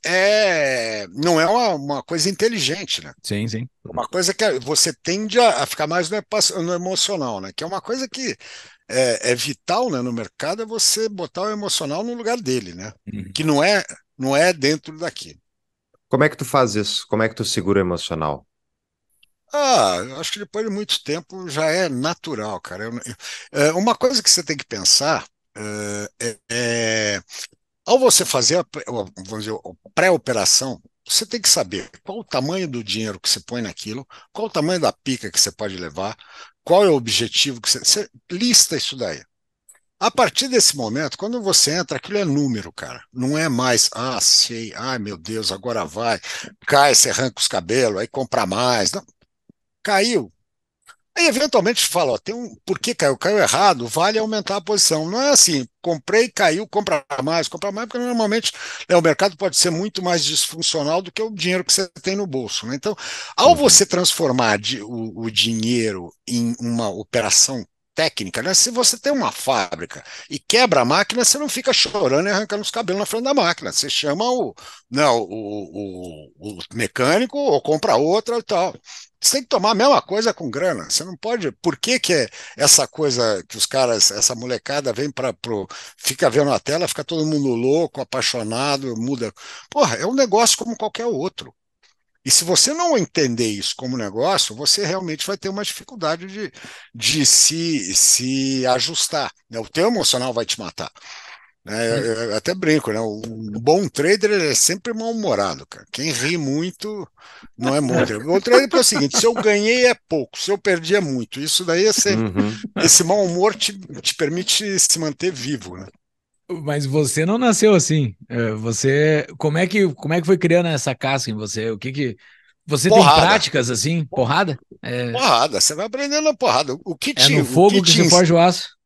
é não é uma, uma, coisa inteligente, né? Sim, sim. Uma coisa que você tende a, ficar mais no, no emocional, né? Que é uma coisa que é, é, vital, né? No mercado é você botar o emocional no lugar dele, né? Uhum. Que não é, não é dentro daqui. Como é que tu faz isso? Como é que tu segura o emocional? Ah, acho que depois de muito tempo já é natural, cara. Eu, eu, é, uma coisa que você tem que pensar é, é, é ao você fazer a, dizer, a pré-operação, você tem que saber qual o tamanho do dinheiro que você põe naquilo, qual o tamanho da pica que você pode levar, qual é o objetivo que você. Você lista isso daí. A partir desse momento, quando você entra, aquilo é número, cara. Não é mais, ah, sei, ai meu Deus, agora vai, cai, você arranca os cabelos, aí compra mais. Não. Caiu, eventualmente, fala, ó, tem um, por que caiu? Caiu errado, vale aumentar a posição. Não é assim, comprei, caiu, compra mais, compra mais, porque normalmente né, o mercado pode ser muito mais disfuncional do que o dinheiro que você tem no bolso. Né? Então, ao uhum. você transformar de, o, o dinheiro em uma operação técnica, né? Se você tem uma fábrica e quebra a máquina, você não fica chorando e arrancando os cabelos na frente da máquina. Você chama o, não, né, o, o, o mecânico ou compra outra e tal você tem que tomar a mesma coisa com grana. Você não pode. Por que, que é essa coisa que os caras, essa molecada vem para pro. fica vendo a tela, fica todo mundo louco, apaixonado, muda. Porra, é um negócio como qualquer outro. E se você não entender isso como negócio, você realmente vai ter uma dificuldade de, de se, se ajustar. Né? O teu emocional vai te matar. Né? eu até brinco, né? Um bom trader é sempre mal-humorado, cara. Quem ri muito não é bom trader. Bom é trader é o seguinte: se eu ganhei é pouco, se eu perdi é muito. Isso daí é ser, uhum. esse mau humor te, te permite se manter vivo, né? Mas você não nasceu assim. É, você, como é que, como é que foi criando essa casca em você? O que que você porrada. tem práticas assim? Porrada? É... Porrada. Você vai aprendendo a porrada. O que é te, é no fogo que, que, te... se forja o aço.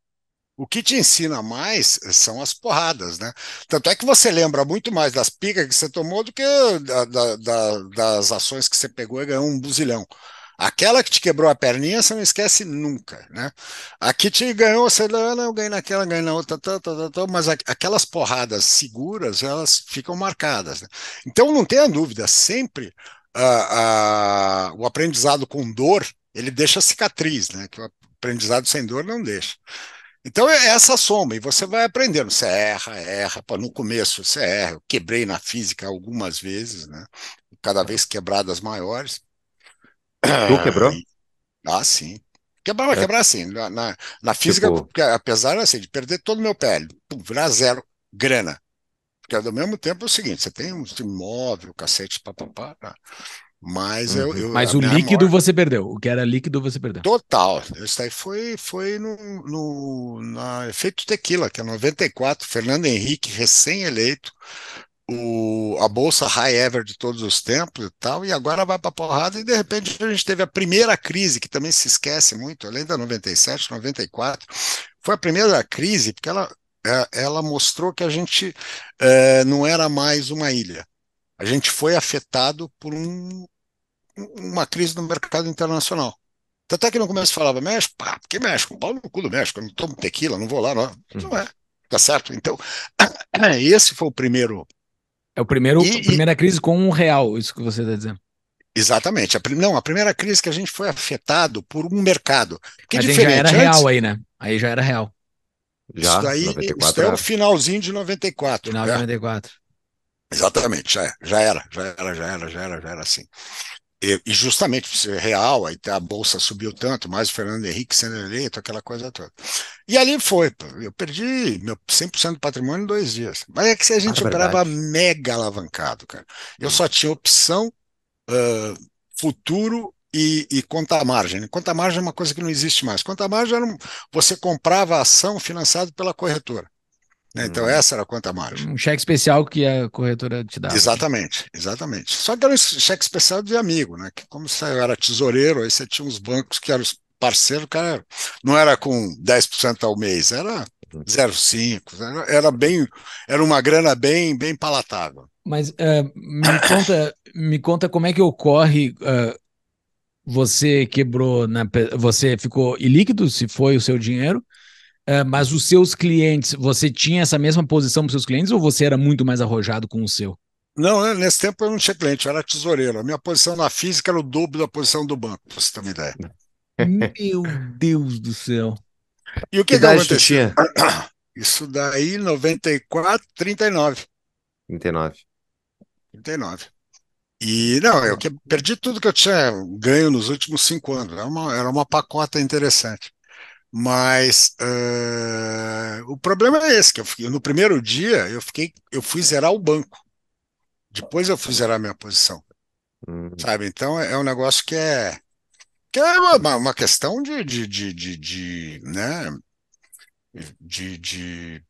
O que te ensina mais são as porradas, né? Tanto é que você lembra muito mais das picas que você tomou do que da, da, da, das ações que você pegou e ganhou um buzilhão. Aquela que te quebrou a perninha, você não esquece nunca, né? A te ganhou, você ah, não, não ganhei naquela, ganhei na outra, tá, tá, tá, tá" mas aquelas porradas seguras, elas ficam marcadas. Né? Então, não tenha dúvida, sempre o aprendizado com dor, ele deixa cicatriz, né? Que o aprendizado sem dor não deixa. Então é essa soma, e você vai aprendendo. Você erra, erra. Pô, no começo você erra. Eu quebrei na física algumas vezes, né? Cada tá. vez quebradas maiores. Tu quebrou? Ah, ah sim. Quebrar vai é. quebrar assim. Na, na, na física, tipo... apesar assim, de perder todo o meu pé, pum, virar zero, grana. Porque ao mesmo tempo é o seguinte: você tem um imóvel, cacete, papapá. Tá? Mas eu, uhum. eu Mas o líquido morte. você perdeu. O que era líquido você perdeu. Total. Isso aí foi, foi no, no na efeito tequila, que é 94. Fernando Henrique, recém-eleito, o, a bolsa high ever de todos os tempos e tal, e agora vai para porrada. E de repente a gente teve a primeira crise, que também se esquece muito, além da 97, 94. Foi a primeira crise, porque ela, é, ela mostrou que a gente é, não era mais uma ilha. A gente foi afetado por um uma crise no mercado internacional. Até que no começo falava México, pá, porque México, pau no cu do México, eu não tomo tequila, não vou lá, não. Uhum. Não é, tá certo? Então, esse foi o primeiro. É o primeiro, e, a primeira e... crise com um real, isso que você está dizendo. Exatamente. A, não, a primeira crise que a gente foi afetado por um mercado. Que é Mas diferente, já era antes, real aí, né? Aí já era real. Já, isso daí 94, isso é o finalzinho de 94. Final é. de 94. Exatamente, já, é, já era, já era, já era, já era, já era assim. E, e justamente real, aí tá, a bolsa subiu tanto, mais o Fernando Henrique sendo eleito, aquela coisa toda. E ali foi, eu perdi meu 100% do patrimônio em dois dias. Mas é que se a gente é ah, operava mega alavancado, cara. Eu hum. só tinha opção, uh, futuro e, e conta margem. Né? Conta margem é uma coisa que não existe mais. Conta margem era um, você comprava a ação financiada pela corretora. Né, então, uhum. essa era a conta margem. Um cheque especial que a corretora te dá. Exatamente, exatamente. Só que era um cheque especial de amigo, né? Que como você era tesoureiro, aí você tinha uns bancos que eram parceiro, cara, não era com 10% ao mês, era 0,5, era, era bem, era uma grana bem, bem palatável. Mas uh, me conta, me conta como é que ocorre uh, você quebrou, na, né, você ficou ilíquido, se foi o seu dinheiro, ah, mas os seus clientes, você tinha essa mesma posição para os seus clientes ou você era muito mais arrojado com o seu? Não, né, nesse tempo eu não tinha cliente, eu era tesoureiro. A minha posição na física era o dobro da posição do banco, pra você ter uma ideia. Meu Deus do céu. E o que, que, você tinha? Isso daí, 94, 39. 39. 39. E não, eu perdi tudo que eu tinha ganho nos últimos cinco anos. Era é uma, era uma pacota interessante. Mas uh, o problema é esse, que eu fiquei, no primeiro dia eu fiquei, eu fui zerar o banco. Depois eu fui zerar a minha posição. Uhum. Sabe? Então é, é um negócio que é, que é uma, uma questão de, de, de, de, de né? de, de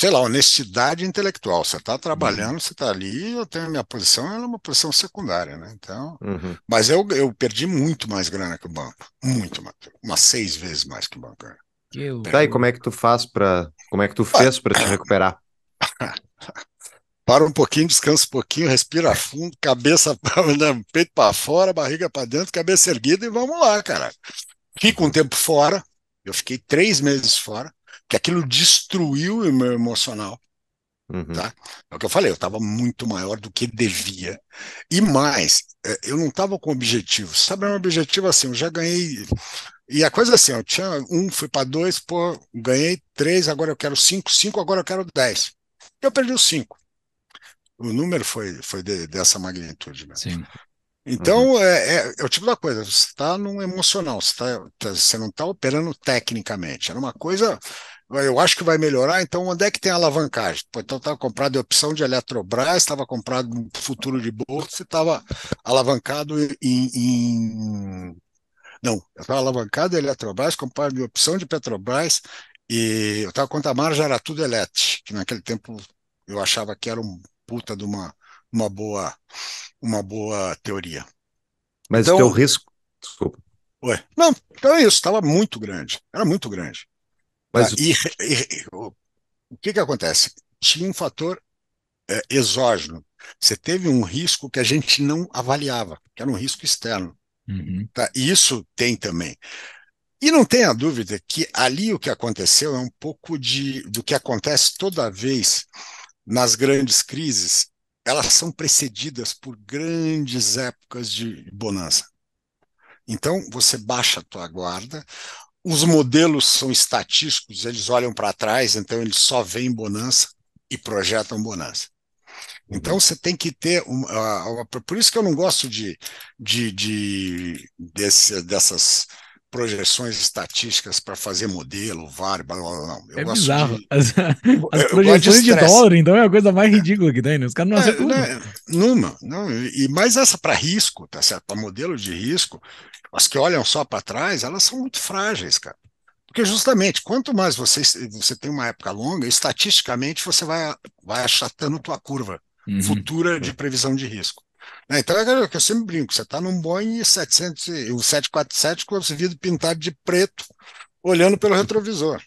sei lá, honestidade intelectual. Você está uhum. trabalhando, uhum. você está ali, eu tenho a minha posição, ela é uma posição secundária, né? Então, uhum. mas eu, eu perdi muito mais grana que o banco, muito mais, umas seis vezes mais que o banco. Né? Então, tá e como é que tu faz para, como é que tu fez para te recuperar? Para um pouquinho, descansa um pouquinho, respira fundo, cabeça, né, peito para fora, barriga para dentro, cabeça erguida e vamos lá, cara. fico um tempo fora, eu fiquei três meses fora, que aquilo destruiu o meu emocional. Uhum. Tá? É o que eu falei, eu estava muito maior do que devia. E mais, é, eu não estava com objetivo. Sabe, é meu objetivo assim, eu já ganhei. E a coisa é assim, eu tinha um, fui para dois, pô, ganhei três, agora eu quero cinco, cinco, agora eu quero dez. Eu perdi os cinco. O número foi, foi de, dessa magnitude. Né? Sim. Então, uhum. é, é, é, o tipo da coisa, você está num emocional, você, tá, tá você não está operando tecnicamente. Era uma coisa eu acho que vai melhorar, então onde é que tem a alavancagem? Pô, então estava comprado em opção de Eletrobras, estava comprado no futuro de bolsa, estava alavancado em, em... Não, estava alavancado em Eletrobras, comprado em opção de Petrobras, e eu estava com a margem era tudo elet, que naquele tempo eu achava que era um puta de uma, uma, boa, uma boa teoria. Mas então, o teu risco... Desculpa. Ué, não, então é isso, estava muito grande, era muito grande. Mas... Ah, e, e, o, o que, que acontece? Tinha um fator é, exógeno. Você teve um risco que a gente não avaliava, que era um risco externo. Uhum. Tá? E isso tem também. E não tenha dúvida que ali o que aconteceu é um pouco de, do que acontece toda vez nas grandes crises. Elas são precedidas por grandes épocas de bonança. Então, você baixa a tua guarda, os modelos são estatísticos, eles olham para trás, então eles só veem bonança e projetam bonança. Uhum. Então você tem que ter uma, uma, por isso que eu não gosto de, de, de desse, dessas projeções estatísticas para fazer modelo, VAR, blá, blá, blá. Eu é gosto bizarro. De... As, as eu, projeções eu de, de, dólar, então, é a coisa mais é. ridícula que tem, né? Os caras não é, aceitam. Né? Numa, não, e mais essa para risco, tá certo? Para modelo de risco, as que olham só para trás, elas são muito frágeis, cara. Porque justamente, quanto mais você, você tem uma época longa, estatisticamente você vai, vai achatando tua curva uhum. futura de é. previsão de risco. É, então é que eu sempre brinco, você está num Boeing 700, um 747 vidro pintado de preto, olhando pelo retrovisor.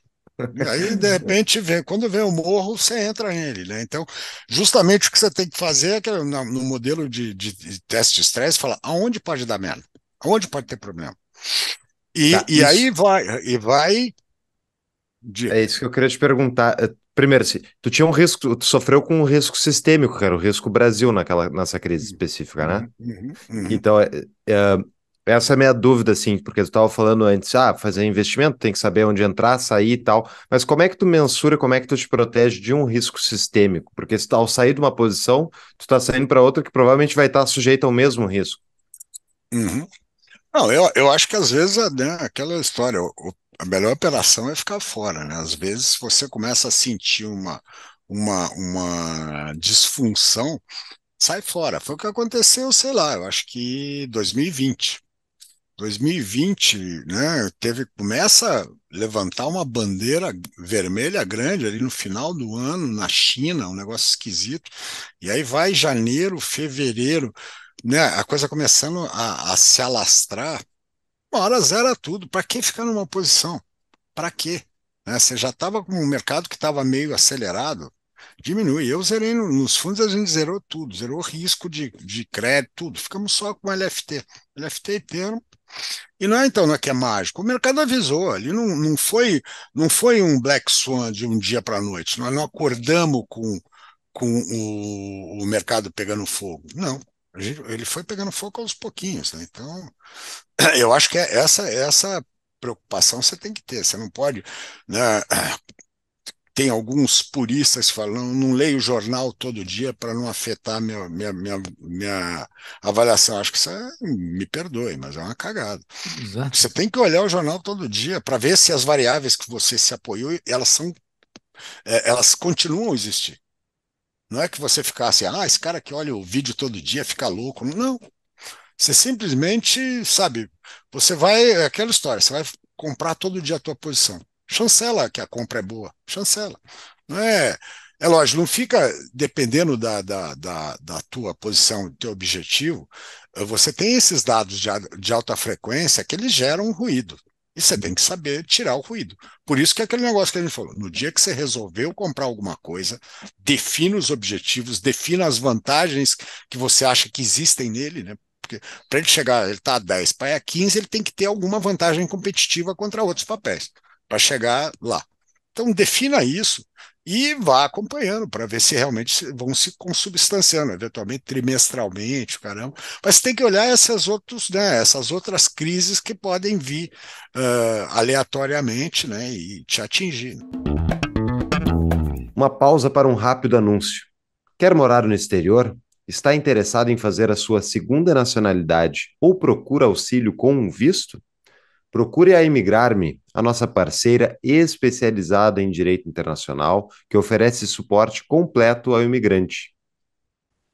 E aí, de repente, vem, quando vem o morro, você entra nele, né? Então, justamente o que você tem que fazer é que, no modelo de, de, de teste de estresse, fala aonde pode dar merda, aonde pode ter problema. E, tá, e aí vai, e vai. De... É isso que eu queria te perguntar. Primeiro, tu tinha um risco, tu sofreu com um risco sistêmico, cara, o risco Brasil naquela, nessa crise uhum. específica, né? Uhum, uhum. Então, é, é, essa é a minha dúvida, assim, porque tu estava falando antes, ah, fazer investimento, tem que saber onde entrar, sair e tal, mas como é que tu mensura, como é que tu te protege de um risco sistêmico? Porque se tu, ao sair de uma posição, tu tá saindo para outra que provavelmente vai estar tá sujeita ao mesmo risco. Uhum. Não, eu, eu acho que às vezes, né, aquela história, o, a melhor operação é ficar fora, né? Às vezes você começa a sentir uma, uma, uma disfunção, sai fora. Foi o que aconteceu, sei lá, eu acho que 2020. 2020, né, teve começa a levantar uma bandeira vermelha grande ali no final do ano na China, um negócio esquisito. E aí vai janeiro, fevereiro, né, a coisa começando a, a se alastrar uma hora zera tudo. Para que ficar numa posição? Para quê? Né? Você já estava com um mercado que estava meio acelerado, diminui. Eu zerei no, nos fundos, a gente zerou tudo, zerou risco de, de crédito, tudo. Ficamos só com LFT. LFT inteiro. É termo. E não é então não é que é mágico. O mercado avisou ali, não, não foi não foi um black swan de um dia para a noite. Nós não acordamos com, com o, o mercado pegando fogo. Não, Gente, ele foi pegando foco aos pouquinhos, né? Então, eu acho que é essa essa preocupação você tem que ter. Você não pode, né? Tem alguns puristas falando, não leio o jornal todo dia para não afetar minha, minha, minha, minha avaliação. Acho que isso é, me perdoe, mas é uma cagada. Exato. Você tem que olhar o jornal todo dia para ver se as variáveis que você se apoiou, elas são, é, elas continuam a existir. Não é que você ficasse, assim, ah, esse cara que olha o vídeo todo dia fica louco. Não. Você simplesmente, sabe, você vai, é aquela história, você vai comprar todo dia a tua posição. Chancela que a compra é boa, chancela. Não é, é lógico, não fica dependendo da, da, da, da, tua posição, do teu objetivo. Você tem esses dados de, de alta frequência que eles geram ruído. E você tem que saber tirar o ruído. Por isso que é aquele negócio que a gente falou, no dia que você resolveu comprar alguma coisa, defina os objetivos, defina as vantagens que você acha que existem nele, né? Porque para ele chegar, ele está a 10, para a 15, ele tem que ter alguma vantagem competitiva contra outros papéis, para chegar lá. Então defina isso e vá acompanhando para ver se realmente vão se consubstanciando, eventualmente trimestralmente, caramba. Mas tem que olhar essas, outros, né, essas outras crises que podem vir uh, aleatoriamente né, e te atingir. Uma pausa para um rápido anúncio. Quer morar no exterior? Está interessado em fazer a sua segunda nacionalidade ou procura auxílio com um visto? Procure a Emigrar-me, a nossa parceira especializada em direito internacional, que oferece suporte completo ao imigrante.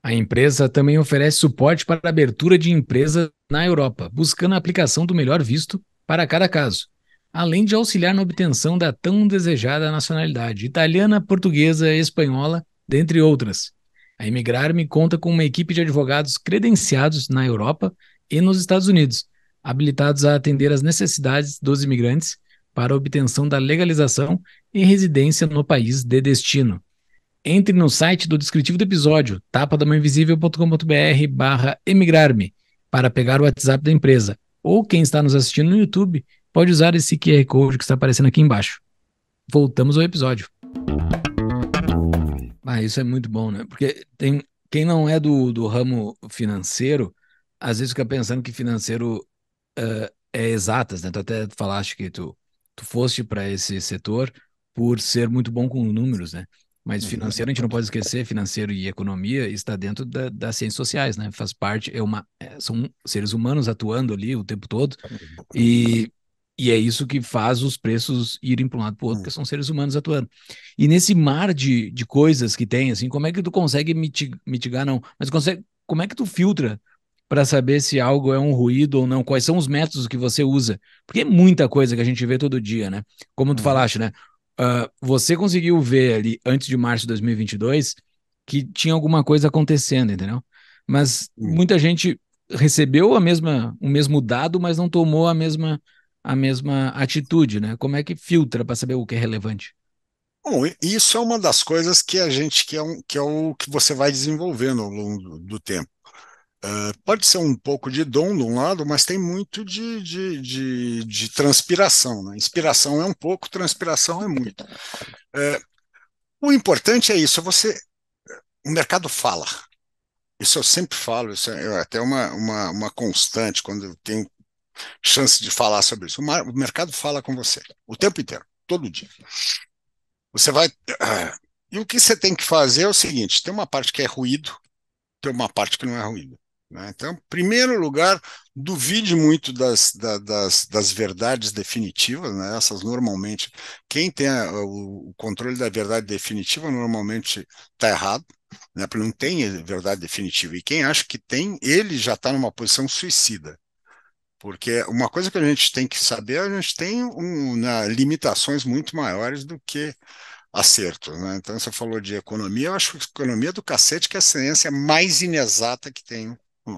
A empresa também oferece suporte para a abertura de empresa na Europa, buscando a aplicação do melhor visto para cada caso, além de auxiliar na obtenção da tão desejada nacionalidade italiana, portuguesa, espanhola, dentre outras. A Emigrar-me conta com uma equipe de advogados credenciados na Europa e nos Estados Unidos habilitados a atender às necessidades dos imigrantes para obtenção da legalização e residência no país de destino. Entre no site do descritivo do episódio, tapadamainvisível.com.br barra emigrar-me, para pegar o WhatsApp da empresa. Ou quem está nos assistindo no YouTube, pode usar esse QR Code que está aparecendo aqui embaixo. Voltamos ao episódio. Ah, isso é muito bom, né? Porque tem, quem não é do, do ramo financeiro, às vezes fica pensando que financeiro uh, é exatas, né? Tu então, até falaste que tu, tu foste para esse setor por ser muito bom com números, né? Mas uhum. financeiro a gente não pode esquecer, financeiro e economia está dentro da, das ciências sociais, né? Faz parte, é uma, é, são seres humanos atuando ali o tempo todo e, e é isso que faz os preços irem para um lado para o outro, porque são seres humanos atuando. E nesse mar de, de coisas que tem, assim, como é que tu consegue mitigar, mitigar não, mas consegue, como é que tu filtra para saber se algo é um ruído ou não, quais são os métodos que você usa. Porque é muita coisa que a gente vê todo dia, né? Como tu uhum. falaste, né? Uh, você conseguiu ver ali, antes de março de 2022, que tinha alguma coisa acontecendo, entendeu? Mas hum. muita gente recebeu a mesma, o mesmo dado, mas não tomou a mesma, a mesma atitude, né? Como é que filtra para saber o que é relevante? Bom, isso é uma das coisas que a gente que é, um, que é o que você vai desenvolvendo ao longo do, do tempo. Ah, pode ser um pouco de dom de um lado, mas tem muito de, de, de, de transpiração. Né? Inspiração é um pouco, transpiração é muito. É, o importante é isso, você. O mercado fala. Isso eu sempre falo, isso é até uma, uma, uma constante quando eu tenho chance de falar sobre isso. O mercado fala com você o tempo inteiro, todo dia. Você vai. Ah, e o que você tem que fazer é o seguinte: tem uma parte que é ruído, tem uma parte que não é ruído. Né? Então, em primeiro lugar, duvide muito das, das, das verdades definitivas, né? essas normalmente, quem tem a, o, controle da verdade definitiva normalmente está errado, né? Porque não tem verdade definitiva, e quem acha que tem, ele já está numa posição suicida. Porque uma coisa que a gente tem que saber, a gente tem um, na, né, limitações muito maiores do que acertos. Né? Então, você falou de economia, eu acho que economia é do cacete que é a ciência mais inexata que tem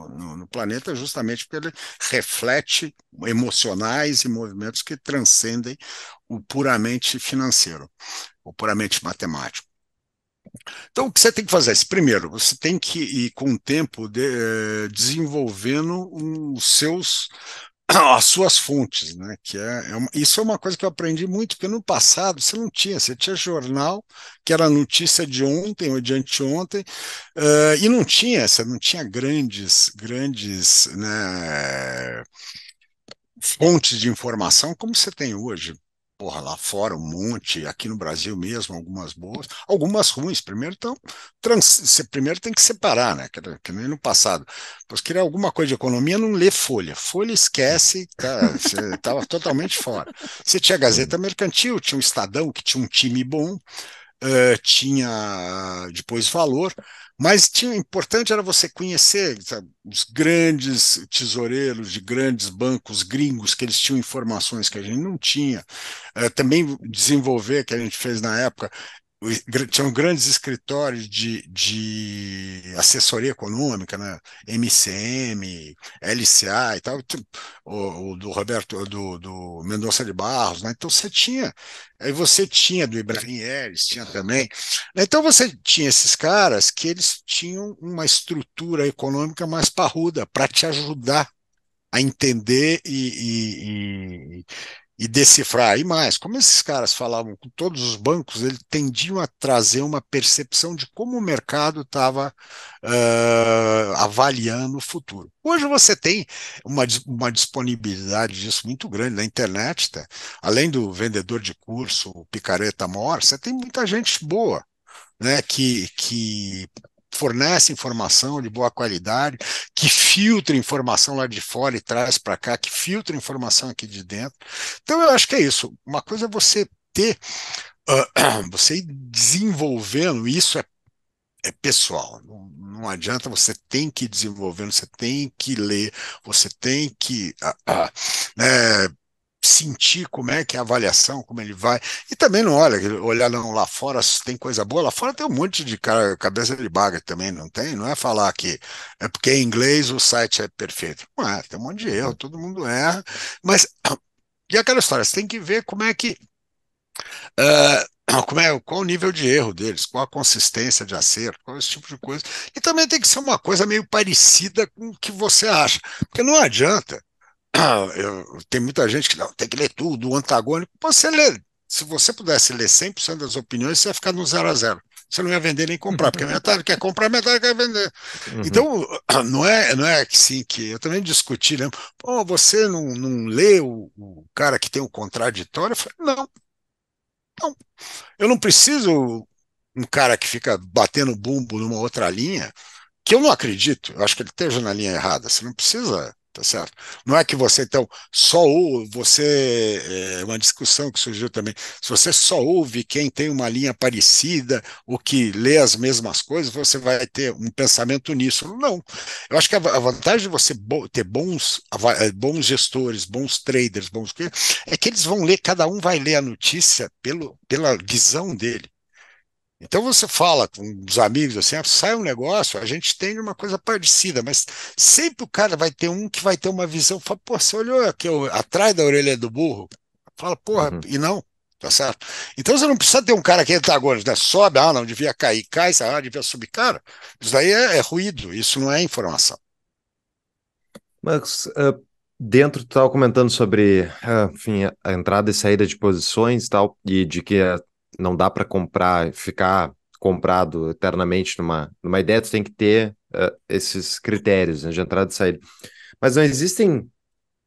no, no, planeta, justamente porque ele reflete emocionais e movimentos que transcendem o puramente financeiro, o puramente matemático. Então, o que você tem que fazer? Primeiro, você tem que ir com o tempo de, eh, desenvolvendo os seus as suas fontes, né? Que é, é uma, isso é uma coisa que eu aprendi muito, porque no passado você não tinha, você tinha jornal que era notícia de ontem ou de anteontem, uh, e não tinha, você não tinha grandes, grandes né, fontes de informação como você tem hoje porra, lá fora um monte, aqui no Brasil mesmo, algumas boas, algumas ruins. Primeiro, então, trans, primeiro tem que separar, né? Que, que nem no passado. Você queria alguma coisa de economia, não lê folha. Folha esquece, cara, tá, você estava totalmente fora. Você tinha Gazeta Mercantil, tinha um Estadão que tinha um time bom uh, tinha depois valor, mas tinha, importante era você conhecer sabe, os grandes tesoureiros de grandes bancos gringos, que eles tinham informações que a gente não tinha. Uh, também desenvolver, que a gente fez na época, tinham grandes escritórios de, de assessoria econômica, né? MCM, LCA e tal, tipo, o, o do Roberto, do, do Mendonça de Barros, né? Então você tinha, aí você tinha do Ibrahim Eres, tinha também. Então você tinha esses caras que eles tinham uma estrutura econômica mais parruda para te ajudar a entender e, e, e, e decifrar. E mais, como esses caras falavam com todos os bancos, eles tendiam a trazer uma percepção de como o mercado estava uh, avaliando o futuro. Hoje você tem uma, uma disponibilidade disso muito grande na internet, tá? além do vendedor de curso, o picareta mor, você tem muita gente boa né, que, que fornece informação de boa qualidade, que filtra informação lá de fora e traz para cá, que filtra informação aqui de dentro. Então, eu acho que é isso. Uma coisa é você ter, uh, você ir desenvolvendo, isso é, é pessoal, não, não, adianta, você tem que ir desenvolvendo, você tem que ler, você tem que uh, uh, né, sentir como é que é a avaliação, como ele vai. E também não olha, olhar não, lá fora se tem coisa boa, lá fora tem um monte de cara, cabeça de baga também, não tem? Não é falar que é porque em é inglês o site é perfeito. Não é, tem um monte de erro, todo mundo erra. Mas, e aquela história, você tem que ver como é que. Uh, como é, qual o nível de erro deles, qual a consistência de acerto, qual esse tipo de coisa. E também tem que ser uma coisa meio parecida com o que você acha. Porque não adianta ah, eu, tem muita gente que não, tem que ler tudo, o antagônico. Você lê, se você pudesse ler 100% das opiniões, você ia ficar no zero a zero. Você não ia vender nem comprar, porque a uhum. metade quer comprar, a metade quer vender. Uhum. Então, ah, não é, não é assim que. Eu também discuti, né? Pô, você não, não lê o, o cara que tem o um contraditório? Eu falei, não. Não. Eu não preciso um cara que fica batendo bumbo numa outra linha, que eu não acredito. Eu acho que ele esteja na linha errada. Você não precisa tá certo? Não é que você, então, só ouve você, é uma discussão que surgiu também, se você só ouve quem tem uma linha parecida ou que lê as mesmas coisas, você vai ter um pensamento nisso. Não. Eu acho que a vantagem de você ter bons, é, bons gestores, bons traders, bons é que eles vão ler, cada um vai ler a notícia pelo, pela visão dele. Então você fala com os amigos assim, ah, sai um negócio, a gente tem uma coisa parecida, mas sempre o cara vai ter um que vai ter uma visão, fala, pô, você olhou aqui atrás da orelha do burro, fala, porra, uhum. e não, tá certo? Então você não precisa ter um cara que é antagônico, né? Sobe, ah, não, devia cair, cai, ah, devia subir, cara. Isso daí é, é ruído, isso não é informação. Max, uh, eh, dentro tu estava comentando sobre uh, enfim, a entrada e saída de posições e tal, e de que a não dá para comprar, ficar comprado eternamente numa, numa ideia, tu tem que ter uh, esses critérios né, de entrada e saída. Mas não existem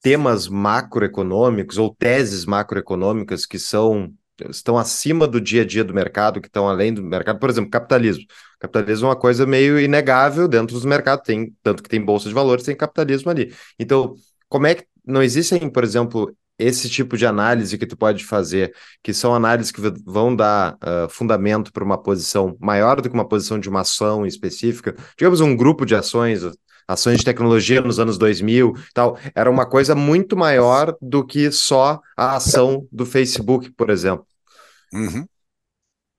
temas macroeconômicos ou teses macroeconômicas que são estão acima do dia a dia do mercado, que estão além do mercado. Por exemplo, capitalismo. Capitalismo é uma coisa meio inegável dentro dos mercados, tem tanto que tem bolsa de valores, tem capitalismo ali. Então, como é que não existem, por exemplo, esse tipo de análise que tu pode fazer, que são análises que vão dar uh, fundamento para uma posição maior do que uma posição de uma ação específica, digamos um grupo de ações, ações de tecnologia nos anos 2000 tal, era uma coisa muito maior do que só a ação do Facebook, por exemplo. Uhum.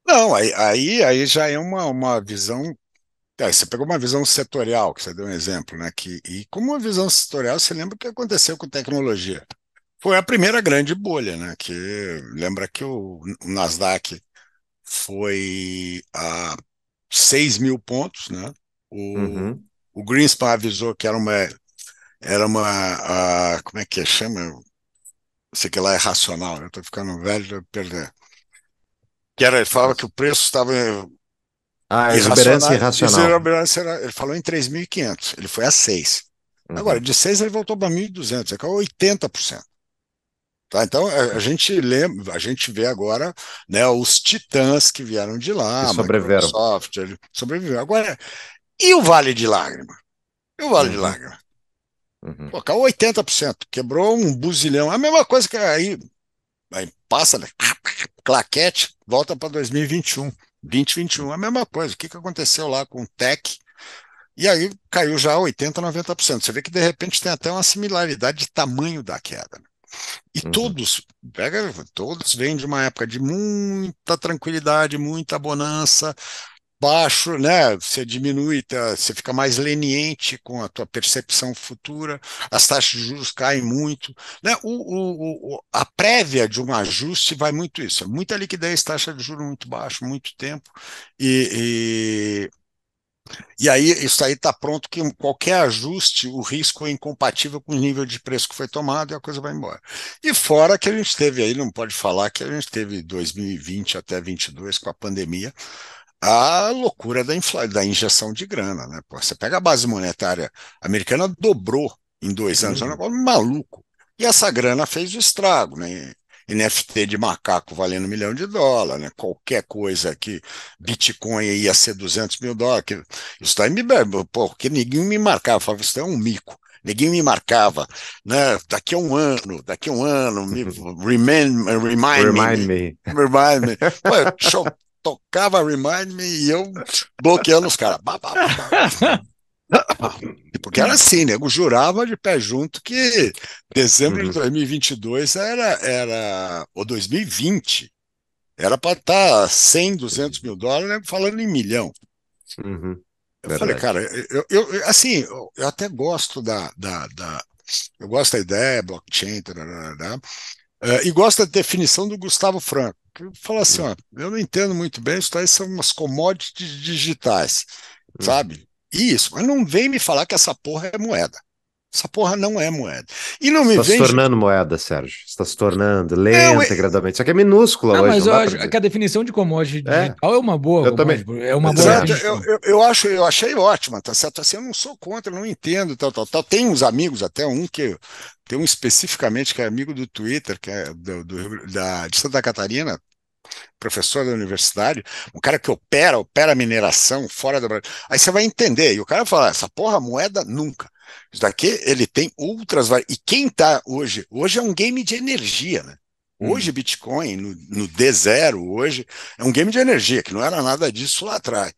Não, aí, aí, aí, já é uma, uma visão. É, você pegou uma visão setorial, que você deu um exemplo, né? Que, e como uma visão setorial, você lembra o que aconteceu com tecnologia? Foi a primeira grande bolha, né? Que lembra que o, Nasdaq foi a 6 mil pontos, né? O, uhum. o Greenspan avisou que era uma era uma a, como é que é? chama? Sei que lá é racional, eu tô ficando velho, tô perder. Que era, ele falava que o preço estava ah, exuberância irracional. Exuberância era, ele falou em 3.500, ele foi a 6. Uhum. Agora, de 6 ele voltou para 1.200, é 80%. Tá? Então a, a, gente lembra, a gente vê agora né, os titãs que vieram de lá, Microsoft, sobreviveram. Agora, e o Vale de Lágrima? E o Vale uhum. de Lágrima? Uhum. Pô, caiu 80%, quebrou um buzilhão. A mesma coisa que aí, aí passa, né? claquete, volta para 2021, 2021, a mesma coisa. O que, que aconteceu lá com o Tech? E aí caiu já 80%, 90%. Você vê que de repente tem até uma similaridade de tamanho da queda. Né? E uhum. todos, pega, todos vêm de uma época de muita tranquilidade, muita bonança, baixo, né? Você diminui, tá, você fica mais leniente com a tua percepção futura, as taxas de juros caem muito, né? O, o, o a prévia de um ajuste vai muito isso, é muita liquidez, taxa de juros muito baixo, muito tempo e, e e aí, isso aí está pronto que qualquer ajuste, o risco é incompatível com o nível de preço que foi tomado e a coisa vai embora. E fora que a gente teve aí, não pode falar que a gente teve 2020 até 2022 com a pandemia, a loucura da, infla, da injeção de grana, né? Pô, você pega a base monetária americana, dobrou em dois anos, uhum. é um uhum. negócio maluco. E essa grana fez o estrago, né? NFT de macaco valendo um milhão de dólar, né? qualquer coisa que Bitcoin ia ser 200 mil dólares. Que, isso daí me. Porque ninguém me marcava, falava, isso é um mico. Ninguém me marcava, né? Daqui a um ano, daqui a um ano, me, remind, remind, remind me. me. Remind me. show, tocava Remind Me e eu bloqueando os caras. Ah, porque era assim, nego jurava de pé junto que dezembro uhum. de 2022 era, era ou 2020, era para estar 100, 200 mil dólares, né? falando em milhão. Uhum. Eu Verdade. falei, cara, eu, eu, assim, eu até gosto da, da, da eu gosto da ideia, blockchain, tararara, eh, e gosto da definição do Gustavo Franco, que fala assim, uhum. ó, eu não entendo muito bem, isso aí são umas commodities digitais, uhum. sabe? Isso, mas não vem me falar que essa porra é moeda. Essa porra não é moeda. E não me Está vem... se tornando moeda, Sérgio. Está se tornando lenta, é... gradualmente. Só que é minúscula não, ah, hoje. Mas eu acho que a definição de commodity é. digital é uma boa. Eu também. É uma Exato. boa. Eu, eu, eu, acho, eu achei ótima, tá certo? Assim, eu não sou contra, não entendo, tal, tal, tal. Tem uns amigos, até um que tem um especificamente que é amigo do Twitter, que é do, do da, de Santa Catarina, professor da universidade, um cara que opera, opera mineração fora do Brasil. Aí você vai entender, e o cara fala, essa porra moeda nunca. Isso daqui ele tem outras E quem tá hoje? Hoje é um game de energia, né? Hum. Hoje, hum. Bitcoin, no, no, D0, hoje, é um game de energia, que não era nada disso lá atrás.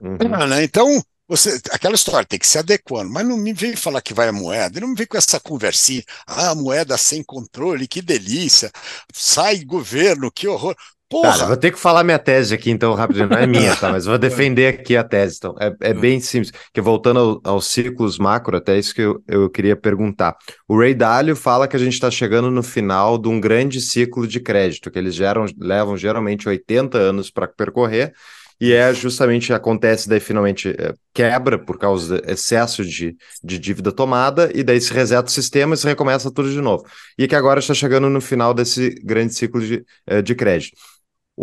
Uhum. Ah, né? Então, você, aquela história tem que se adequando, mas não me vem falar que vai a moeda, não me vem com essa conversinha, ah, moeda sem controle, que delícia, sai governo, que horror. Porra! vou ter que falar minha tese aqui, então, rapidinho. Não é minha, tá? Mas vou defender aqui a tese. Então, é, é bem simples. Que voltando ao, aos ciclos macro, até isso que eu, eu queria perguntar. O Ray Dalio fala que a gente está chegando no final de um grande ciclo de crédito, que eles geram, levam geralmente 80 anos para percorrer, e é justamente acontece, daí finalmente é, quebra por causa do excesso de, de dívida tomada, e daí se reseta o sistema e se recomeça tudo de novo. E que agora está chegando no final desse grande ciclo de, é, de crédito.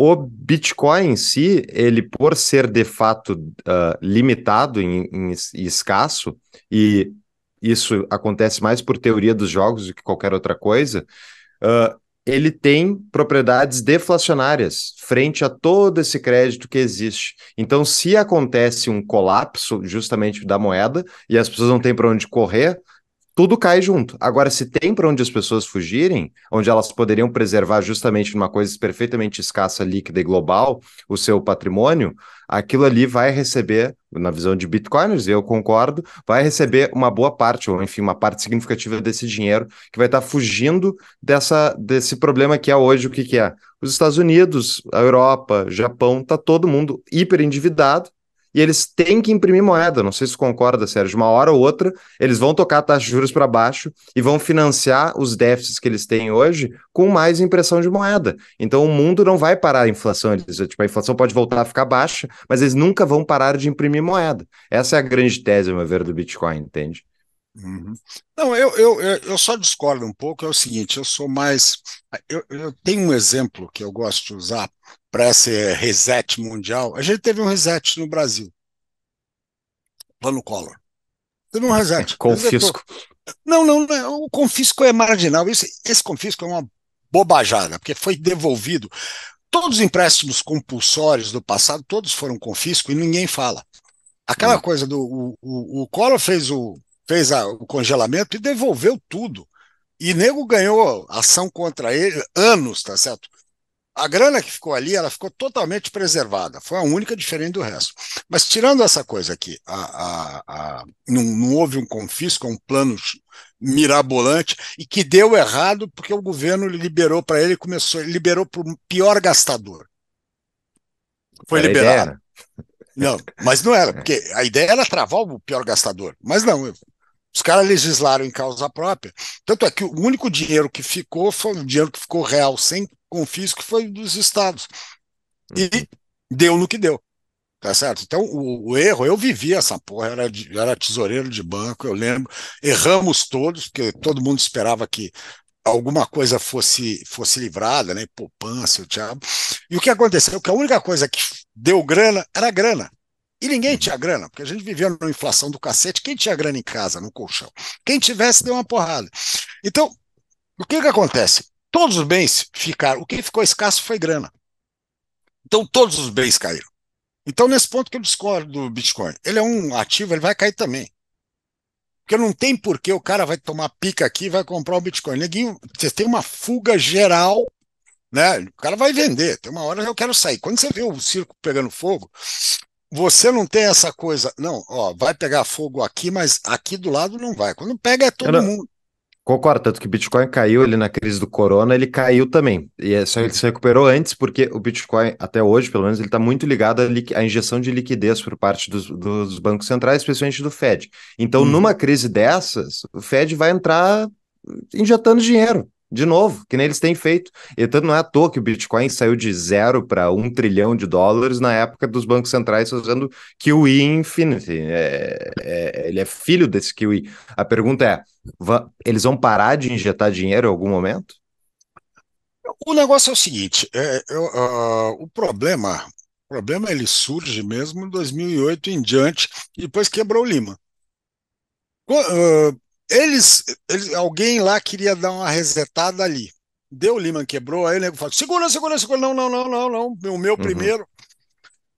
O Bitcoin em si, ele por ser de fato uh, limitado e escasso, e isso acontece mais por teoria dos jogos do que qualquer outra coisa, uh, ele tem propriedades deflacionárias frente a todo esse crédito que existe. Então, se acontece um colapso justamente da moeda e as pessoas não têm para onde correr, tudo cai junto. Agora, se tem para onde as pessoas fugirem, onde elas poderiam preservar justamente numa coisa perfeitamente escassa, líquida e global, o seu patrimônio, aquilo ali vai receber, na visão de bitcoins, eu concordo, vai receber uma boa parte, ou enfim, uma parte significativa desse dinheiro que vai estar tá fugindo dessa, desse problema que é hoje, o que, que é? Os Estados Unidos, a Europa, Japão, tá todo mundo hiper endividado e eles têm que imprimir moeda. Não sei se concorda, Sérgio. uma hora ou outra, eles vão tocar a taxa de juros para baixo e vão financiar os déficits que eles têm hoje com mais impressão de moeda. Então o mundo não vai parar a inflação. Eles, tipo, a inflação pode voltar a ficar baixa, mas eles nunca vão parar de imprimir moeda. Essa é a grande tese, meu ver, do Bitcoin, entende? Uhum. Não, eu, eu, eu só discordo um pouco, é o seguinte, eu sou mais. Eu, eu tenho um exemplo que eu gosto de usar para esse reset mundial. A gente teve um reset no Brasil, plano Collor. Teve um reset. Confisco. Não, não, não, o confisco é marginal. Esse, esse confisco é uma bobajada, porque foi devolvido. Todos os empréstimos compulsórios do passado, todos foram confisco e ninguém fala. Aquela uhum. coisa do. O, o, o Collor fez o fez a, o congelamento e devolveu tudo. E nego ganhou ação contra ele anos, tá certo? A grana que ficou ali, ela ficou totalmente preservada. Foi a única diferente do resto. Mas tirando essa coisa aqui, a, a, a não, não, houve um confisco, um plano mirabolante e que deu errado porque o governo liberou para ele, começou liberou para o pior gastador. Foi era liberado. Né? Não, mas não era, é. porque a ideia era travar o pior gastador. Mas não, os caras legislaram em causa própria. Tanto é que o único dinheiro que ficou foi o dinheiro que ficou real, sem confisco, foi dos estados. E uhum. deu no que deu. Tá certo? Então, o, o erro, eu vivi essa porra, era, era tesoureiro de banco, eu lembro. Erramos todos, porque todo mundo esperava que alguma coisa fosse fosse livrada, né? Poupança, o diabo. E o que aconteceu? Que a única coisa que deu grana era grana. E ninguém tinha grana, porque a gente vivia numa inflação do cacete. Quem tinha grana em casa, no colchão? Quem tivesse, deu uma porrada. Então, o que, que acontece? Todos os bens ficaram. O que ficou escasso foi grana. Então, todos os bens caíram. Então, nesse ponto que eu discordo do Bitcoin, ele é um ativo, ele vai cair também. Porque não tem porquê o cara vai tomar pica aqui e vai comprar o um Bitcoin. Neguinho, você tem uma fuga geral, né? O cara vai vender. Tem uma hora eu quero sair. Quando você vê o circo pegando fogo, você não tem essa coisa, não, ó, vai pegar fogo aqui, mas aqui do lado não vai. Quando pega é todo mundo. Concordo, tanto que o Bitcoin caiu ele na crise do corona, ele caiu também. E é, só ele se recuperou antes, porque o Bitcoin, até hoje, pelo menos, ele está muito ligado à, à, injeção de liquidez por parte dos, dos, bancos centrais, especialmente do Fed. Então, hum. numa crise dessas, o Fed vai entrar injetando dinheiro. De novo, que nem eles têm feito. E tanto não é à toa que o Bitcoin saiu de zero para um trilhão de dólares na época dos bancos centrais fazendo QE Infinity. É, é, ele é filho desse QE. A pergunta é: eles vão parar de injetar dinheiro em algum momento? O negócio é o seguinte: é, eu, uh, o problema o problema ele surge mesmo em 2008 em diante, depois quebrou o Lima. Uh, eles, eles, alguém lá queria dar uma resetada ali. Deu, o Lima quebrou, aí o nego falou: segura, segura, segura, não, não, não, não, não, o meu uhum. primeiro.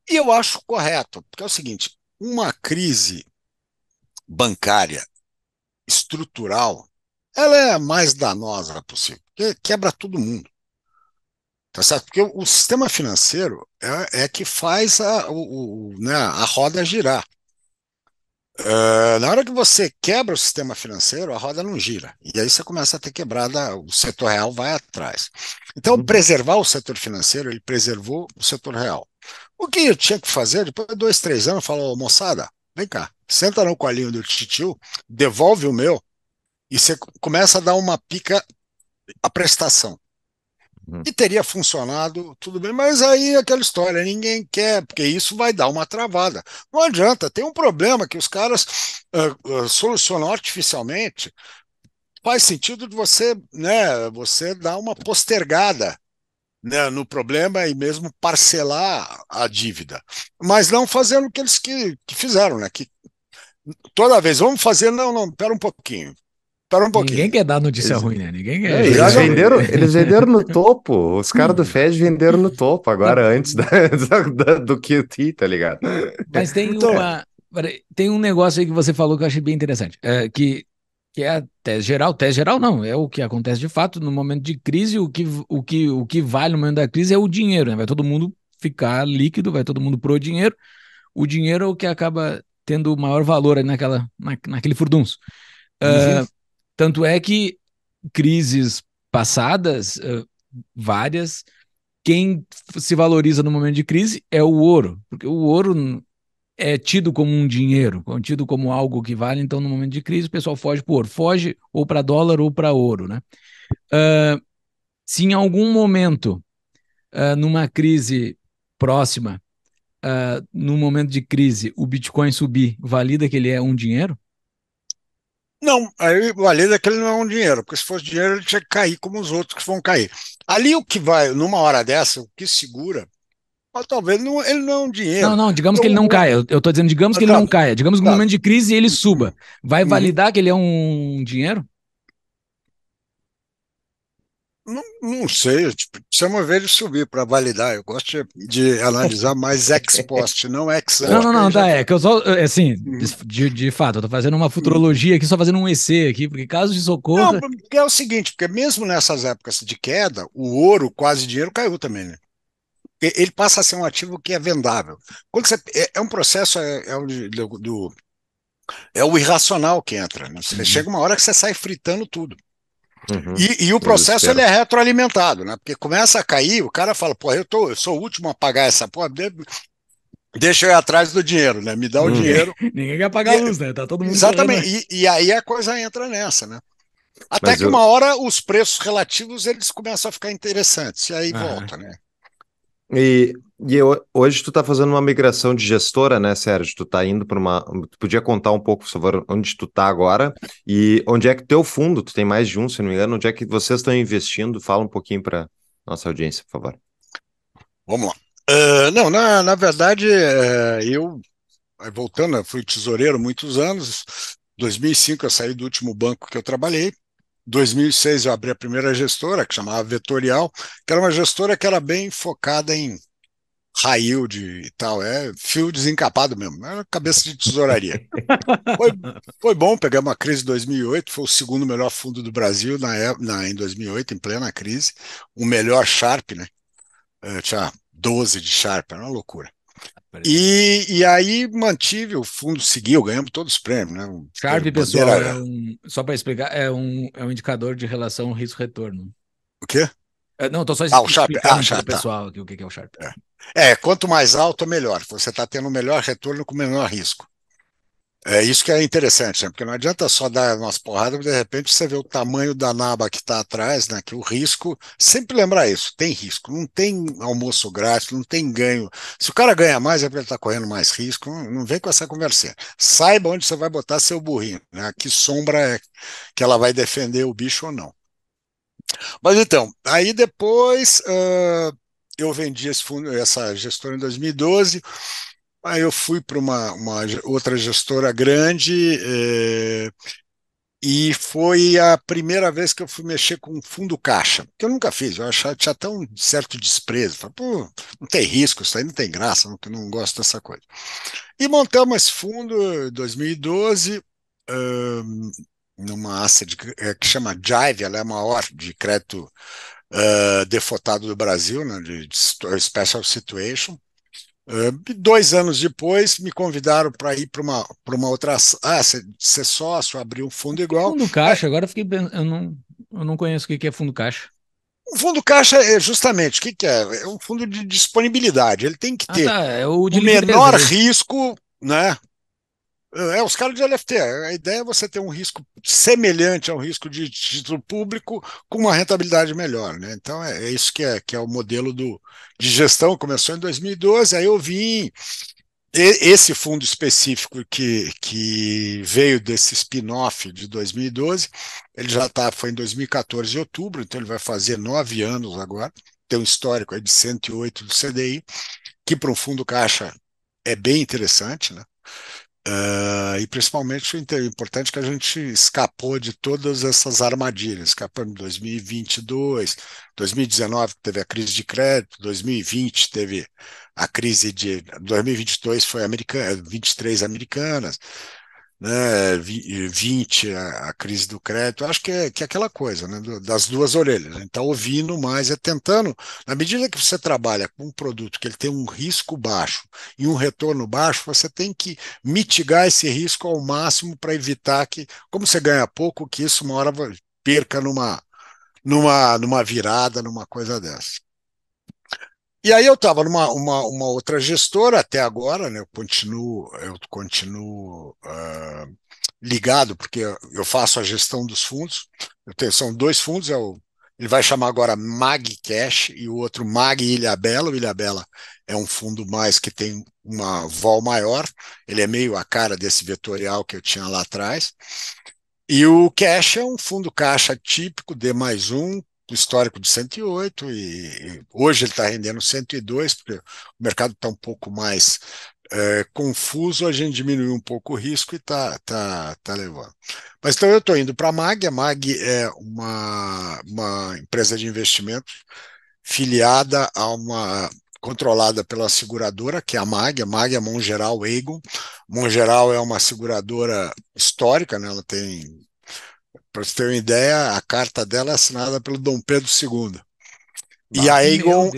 E eu acho correto, porque é o seguinte: uma crise bancária estrutural, ela é a mais danosa possível, porque quebra todo mundo. Tá certo? Porque o, sistema financeiro é, é que faz a, o, o, né, a roda girar. Ah, na hora que você quebra o sistema financeiro, a roda não gira. E aí você começa a ter quebrada, o setor real vai atrás. Então, uhum. preservar o setor financeiro, ele preservou o setor real. O que eu tinha que fazer, depois de dois, três anos, falou, moçada, vem cá, senta no colinho do titio, devolve o meu, e você começa a dar uma pica a prestação. Uhum. E teria funcionado, tudo bem, mas aí aquela história, ninguém quer, porque isso vai dar uma travada. Não adianta, tem um problema que os caras uh, uh, solucionam artificialmente. Faz sentido de você, né, você dar uma postergada né, no problema e mesmo parcelar a dívida, mas não fazendo o que eles que, que fizeram, né, que toda vez, vamos fazer, não, não, espera um pouquinho, Espera um pouquinho. Ninguém quer dar notícia eles... ruim, né? Ninguém quer. É, eles, venderam, eles venderam no topo. Os caras do Fed venderam no topo agora, antes da, da, do QT, tá ligado? Mas tem então... uma. Tem um negócio aí que você falou que eu achei bem interessante. É, que, que é a tese geral. Tese geral não, é o que acontece de fato. No momento de crise, o que, o que, o que vale no momento da crise é o dinheiro, né? Vai todo mundo ficar líquido, vai todo mundo pro dinheiro. O dinheiro é o que acaba tendo maior valor naquela, na, naquele furdunço. Uh, tanto é que crises passadas, eh, várias, quem se valoriza no momento de crise é o ouro, porque o ouro é tido como um dinheiro, é tido como algo que vale, então no momento de crise o pessoal foge para ouro, foge ou para dólar ou para ouro, né? Uh, se em algum momento, uh, numa crise próxima, uh, momento de crise, o Bitcoin subir, valida que ele é um dinheiro? Não, aí, a é que daquele não é um dinheiro, porque se fosse dinheiro ele tinha que cair como os outros que vão cair. Ali o que vai, numa hora dessa, o que segura, mas talvez não, ele não é um dinheiro. Não, não, digamos que ele não então, caia. Eu estou dizendo, digamos ah, que ele tá. não caia. Digamos que no tá. momento de crise ele suba. Vai uhum. validar que ele é um dinheiro? Não, não sei, tipo, precisamos ver ele subir para validar. Eu gosto de, de analisar mais ex post, não ex ante. Não, não, não, tá, uhum. é que eu só, é assim, de, de fato, eu tô fazendo uma futurologia aqui, só fazendo um EC aqui, porque caso de socorro. Não, porque é o seguinte, porque mesmo nessas épocas de queda, o ouro, quase dinheiro, caiu também, né? Ele passa a ser um ativo que é vendável. Quando você, é, é um processo, é, é o do, do é o irracional que entra. Né? Você uhum. chega uma hora que você sai fritando tudo. Uhum. E, e, o processo ele é retroalimentado, né? Porque começa a cair, o cara fala, pô, eu, tô, eu sou o último a pagar essa porra, deixa eu ir atrás do dinheiro, né? Me dá o uhum. dinheiro. Ninguém quer pagar e, a luz, né? Tá todo mundo. Exatamente. Né? e, e, aí a coisa entra nessa, né? Até Mas que eu... uma hora os preços relativos eles começam a ficar interessantes, e aí ah. volta, né? E e eu, hoje tu está fazendo uma migração de gestora, né, Sérgio? Tu está indo para uma. Tu podia contar um pouco, por favor, onde tu está agora e onde é que teu fundo, tu tem mais de um, se não me engano, onde é que vocês estão investindo? Fala um pouquinho para nossa audiência, por favor. Vamos lá. Uh, não, na, na verdade, uh, eu, voltando, eu fui tesoureiro muitos anos. 2005 eu saí do último banco que eu trabalhei. 2006 eu abri a primeira gestora, que chamava Vetorial, que era uma gestora que era bem focada em raio de e tal. É fio desencapado mesmo, era é cabeça de tesouraria. foi, foi bom, pegamos a crise de 2008, foi o segundo melhor fundo do Brasil na, é, na, em 2008, em plena crise. O melhor Sharp, né? É, tinha 12 de Sharp, era uma loucura. E, e, aí mantive o fundo, seguiu, ganhamos todos os prêmios. Né? Sharp, pessoal, é um, só para explicar, é um, é um indicador de relação risco-retorno. O quê? É, não, estou só explicando ah, o Sharp. Ah, Sharp, tá. pessoal tá. o que é o Sharp. É. É, quanto mais alto, melhor. Você está tendo o melhor retorno com o menor risco. É isso que é interessante, né? porque não adianta só dar umas porradas, mas de repente você vê o tamanho da naba que está atrás, né? que o risco, sempre lembrar isso, tem risco, não tem almoço grátis, não tem ganho. Se o cara ganha mais, é porque ele está correndo mais risco, não, não, vem com essa conversinha. Saiba onde você vai botar seu burrinho, né? que sombra é que ela vai defender o bicho ou não. Mas então, aí depois... Uh eu vendi esse fundo, essa gestora em 2012. Aí eu fui para uma, uma, outra gestora grande é, e foi a primeira vez que eu fui mexer com fundo caixa, que eu nunca fiz, eu achava, tinha até um certo desprezo. Falei, Pô, não tem risco, isso aí não tem graça, não, não gosto dessa coisa. E montamos esse fundo em 2012, um, numa asset é, que chama Jive, ela é maior de crédito uh, defotado do Brasil, né, de Special Situation. Uh, dois anos depois, me convidaram para ir para uma, uma outra. Ah, ser sócio, abrir um fundo igual. Fundo caixa, é. agora eu fiquei eu não, eu não conheço o que é fundo caixa. O fundo caixa é justamente o que, que, é? É um fundo de disponibilidade. Ele tem que ah, ter ah, tá, é o, o menor risco né, é, os caras de LFT. A ideia é você ter um risco semelhante a um risco de título público com uma rentabilidade melhor. Né? Então, é, é isso que é, que é o modelo do, de gestão. Começou em 2012, aí eu vim. Esse fundo específico que, que veio desse spin-off de 2012, ele já tá, foi em 2014, em outubro, então ele vai fazer nove anos agora. Tem um histórico aí de 108 do CDI, que para um fundo caixa é bem interessante, né? Uh, e principalmente o importante é que a gente escapou de todas essas armadilhas, escapamos em 2022, 2019 teve a crise de crédito, 2020 teve a crise de 2022 foi americana, 23 americanas, né, 20, a, crise do crédito, acho que é, que é aquela coisa, né, das duas orelhas. A gente está ouvindo mais, é tentando, na medida que você trabalha com um produto que ele tem um risco baixo e um retorno baixo, você tem que mitigar esse risco ao máximo para evitar que, como você ganha pouco, que isso uma hora perca numa, numa, numa virada, numa coisa dessa. E aí eu estava numa uma, uma outra gestora até agora, né? Eu continuo, eu continuo uh, ligado, porque eu faço a gestão dos fundos. Tenho, são dois fundos, é o, ele vai chamar agora Mag Cash e o outro Mag Ilha Bela O Bela é um fundo mais que tem uma vol maior, ele é meio a cara desse vetorial que eu tinha lá atrás. E o Cash é um fundo caixa típico, D mais um, com histórico de 108 e hoje ele está rendendo 102, porque o mercado está um pouco mais é, confuso, a gente diminuiu um pouco o risco e está tá, tá levando. Mas então eu estou indo para a MAG, a MAG é uma, uma empresa de investimentos filiada a uma controlada pela seguradora, que é a MAG, a MAG é Mongeral Egon. Mongeral é uma seguradora histórica, né? ela tem para você ter uma ideia, a carta dela é assinada pelo Dom Pedro II. e a Aegon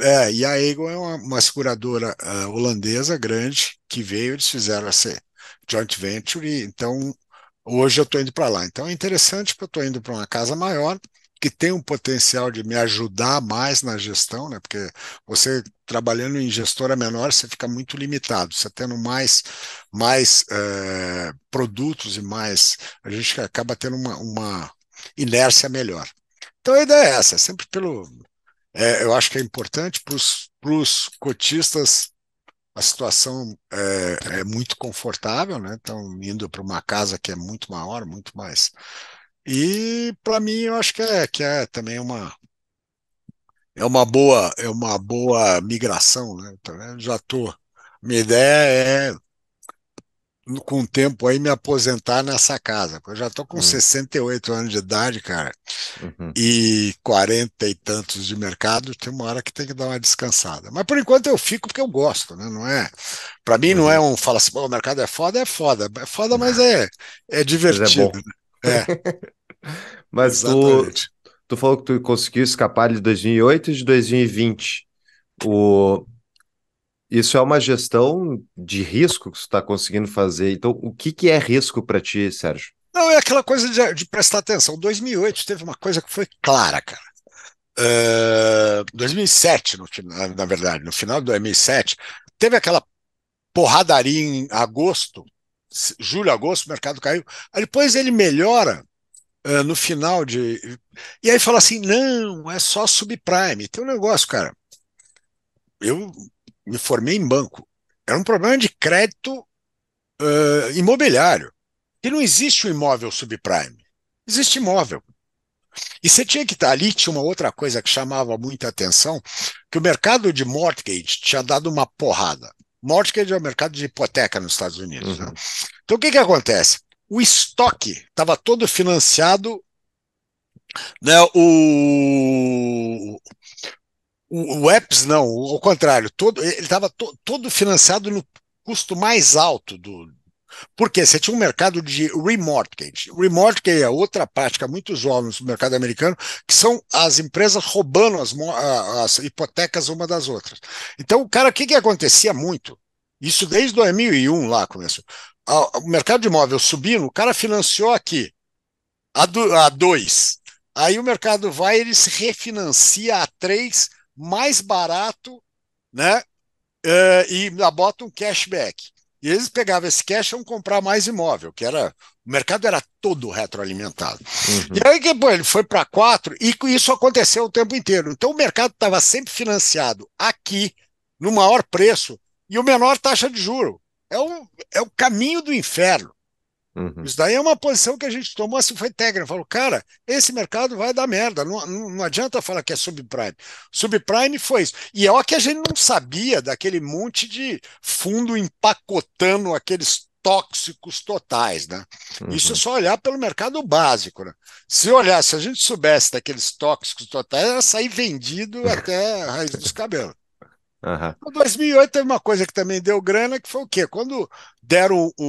é, é, e a Aegon é uma, uma seguradora uh, holandesa grande que veio, eles fizeram essa joint venture, então hoje eu estou indo para lá. Então é interessante porque eu estou indo para uma casa maior, que tem um potencial de me ajudar mais na gestão, né? Porque você trabalhando em gestora menor, você fica muito limitado. Você tendo mais, mais é, produtos e mais, a gente acaba tendo uma, uma, inércia melhor. Então a ideia é essa, é sempre pelo. É, eu acho que é importante para os cotistas a situação é, é, muito confortável, né? Estão indo para uma casa que é muito maior, muito mais e para mim eu acho que é, que é também uma é uma boa é uma boa migração, né? Então, já tô minha ideia é com o tempo aí me aposentar nessa casa. Eu já tô com uhum. 68 anos de idade, cara, uhum. e 40 e tantos de mercado, tem uma hora que tem que dar uma descansada. Mas por enquanto eu fico porque eu gosto, né? Não é. Para mim uhum. não é uhum. um fala assim, o mercado é foda, é foda. É foda, mas é é divertido. Mas é né? é. Mas tu, tu falou que tu conseguiu escapar de 2008 e de 2020. O... Isso é uma gestão de risco que tu está conseguindo fazer. Então, o que, que é risco para ti, Sérgio? Não, é aquela coisa de, de, prestar atenção. 2008 teve uma coisa que foi clara, cara. Uh, 2007, no, na verdade, no final de 2007, teve aquela porradaria em agosto, julho, agosto, o mercado caiu. Aí depois ele melhora ah, no final de. E aí fala assim: não, é só subprime. Tem um negócio, cara. Eu me formei em banco. Era um problema de crédito uh, imobiliário. E não existe o um imóvel subprime. Existe imóvel. E você tinha que estar ali, tinha uma outra coisa que chamava muita atenção, que o mercado de mortgage tinha dado uma porrada. Mortgage é o mercado de hipoteca nos Estados Unidos. Né? Uhum. Né? Então o que, que acontece? o estoque estava todo financiado, né, o, o, o EPS não, ao contrário, todo, ele estava to, todo financiado no custo mais alto do. Porque você tinha um mercado de remortgage. Remortgage é outra prática muito jovem no mercado americano, que são as empresas roubando as, as hipotecas uma das outras. Então, o cara, o que, que acontecia muito? Isso desde 2001 lá começou o mercado de imóvel subindo, o cara financiou aqui a, do, a dois. Aí o mercado vai, ele se refinancia a três, mais barato, né? Uh, e bota um cashback. E eles pegavam esse cash e iam comprar mais imóvel, que era. O mercado era todo retroalimentado. Uhum. E aí que ele foi para quatro, e isso aconteceu o tempo inteiro. Então o mercado estava sempre financiado aqui, no maior preço, e o menor taxa de juro é o, é o caminho do inferno. Uhum. Isso daí é uma posição que a gente tomou assim, foi técnica. Falou, cara, esse mercado vai dar merda. Não, não, não, adianta falar que é subprime. Subprime foi isso. E é o que a gente não sabia daquele monte de fundo empacotando aqueles tóxicos totais, né? Uhum. Isso é só olhar pelo mercado básico, né? Se olhar, se a gente soubesse daqueles tóxicos totais, ia sair vendido até a raiz dos cabelos. Uhum. 2008 teve uma coisa que também deu grana, que foi o quê? Quando deram o,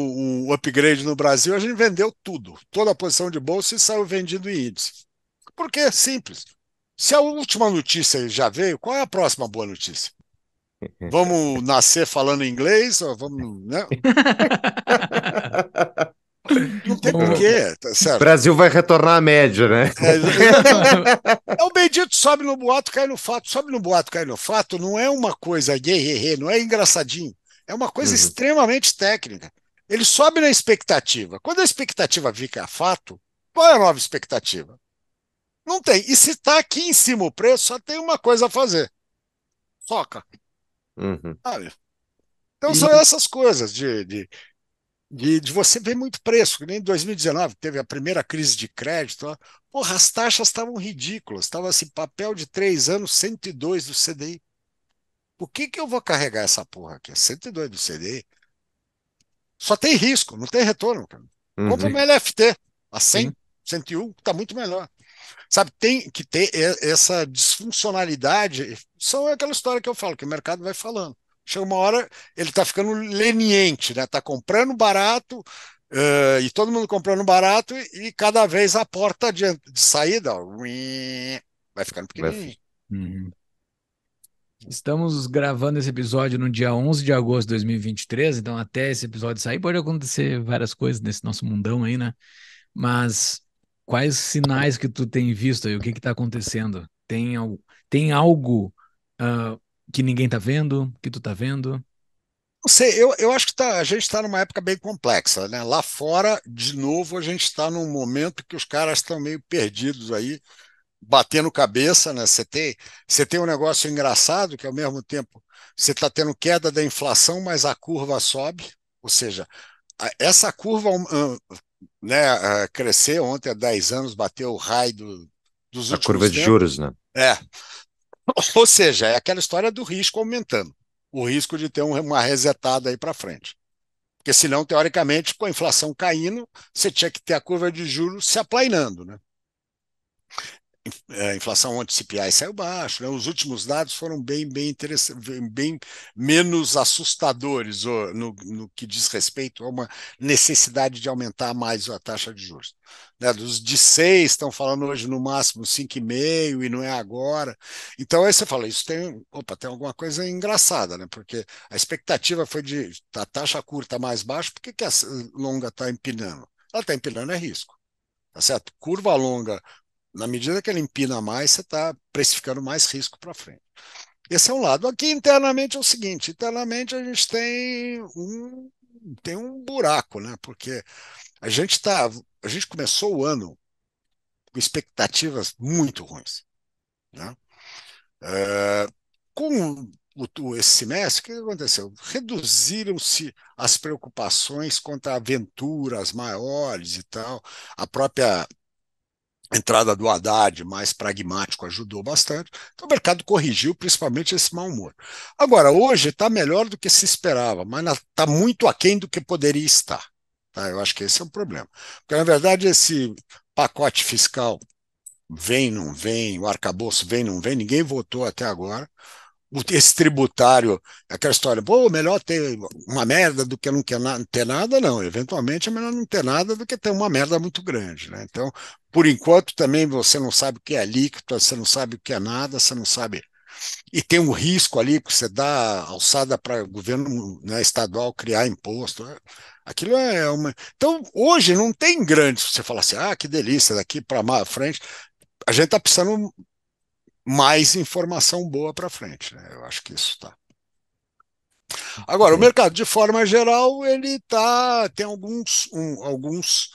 o upgrade no Brasil, a gente vendeu tudo, toda a posição de bolsa e saiu vendido em índice. Porque é simples. Se a última notícia já veio, qual é a próxima boa notícia? Vamos nascer falando inglês? Ou vamos, né? Não tem porquê. Tá Brasil vai retornar à média, né? É, é o bendito sobe no boato, cai no fato. Sobe no boato, cai no fato. Não é uma coisa guerreira, não é engraçadinho. É uma coisa uhum. extremamente técnica. Ele sobe na expectativa. Quando a expectativa fica a fato, qual é a nova expectativa? Não tem. E se está aqui em cima o preço, só tem uma coisa a fazer. Soca. Uhum. Sabe? Então são essas coisas de, de, de, de você ver muito preço, que nem em 2019, teve a primeira crise de crédito. porra, as taxas estavam ridículas. Estava assim, papel de três anos, 102 do CDI. Por que, que eu vou carregar essa porra aqui? 102 é do CDI. Só tem risco, não tem retorno. Uhum. Compra uma LFT a 100, uhum. 101, está muito melhor. Sabe, tem que ter essa disfuncionalidade. Só é aquela história que eu falo, que o mercado vai falando. Chega uma hora, ele está ficando leniente, né? Está comprando barato, Uh, e todo mundo comprando barato e, e cada vez a porta de, de saída ó, vai ficando pequenininha. Uhum. Estamos gravando esse episódio no dia 11 de agosto de 2023, então até esse episódio sair pode acontecer várias coisas nesse nosso mundão aí, né? Mas quais sinais que tu tem visto aí? O que que está acontecendo? Tem, tem algo uh, que ninguém tá vendo, que tu tá vendo? Não sei, eu, eu acho que tá, a gente está numa época bem complexa, né? Lá fora, de novo, a gente está num momento que os caras estão meio perdidos aí, batendo cabeça, né? Você tem, você tem um negócio engraçado que ao mesmo tempo você está tendo queda da inflação, mas a curva sobe, ou seja, essa curva hum, hum, né, cresceu ontem há 10 anos, bateu o raio do, dos a últimos A curva de tempos. juros, né? É. Ou seja, é aquela história do risco aumentando, o risco de ter uma resetada aí para frente. Porque senão, teoricamente, com a inflação caindo, você tinha que ter a curva de juros se aplainando, né? É, a inflação anti CPI saiu baixo, né? os últimos dados foram bem, bem bem menos assustadores no, no, que diz respeito a uma necessidade de aumentar mais a taxa de juros. Né? Dos de 6 estão falando hoje no máximo 5,5 e não é agora. Então aí você fala, isso tem, opa, tem alguma coisa engraçada, né? Porque a expectativa foi de a taxa curta mais baixa, por que, que a longa está empinando? Ela está empinando é risco tá certo? Curva longa na medida que ela empina mais, você está precificando mais risco para frente. Esse é um lado. Aqui internamente é o seguinte: internamente a gente tem um, tem um buraco, né? Porque a gente tá, a gente começou o ano com expectativas muito ruins, né? É, com o, esse semestre, o que aconteceu? Reduziram-se as preocupações contra aventuras maiores e tal. A própria a entrada do Haddad, mais pragmático, ajudou bastante. Então, o mercado corrigiu principalmente esse mau humor. Agora, hoje está melhor do que se esperava, mas está muito aquém do que poderia estar. Tá? Eu acho que esse é o problema. Porque, na verdade, esse pacote fiscal vem, não vem, o arcabouço vem, não vem, ninguém votou até agora esse tributário, aquela história, pô, melhor ter uma merda do que não ter nada, não. Eventualmente é melhor não ter nada do que ter uma merda muito grande. Né? Então, por enquanto, também você não sabe o que é líquido, você não sabe o que é nada, você não sabe. E tem um risco ali que você dá alçada para o governo né, estadual criar imposto. É, aquilo é uma. Então, hoje não tem grande. Você falar, assim, ah, que delícia, daqui para frente a gente está precisando mais informação boa para frente. Né? Eu acho que isso está. Agora, o mercado, de forma geral, ele tá, tem alguns, um, alguns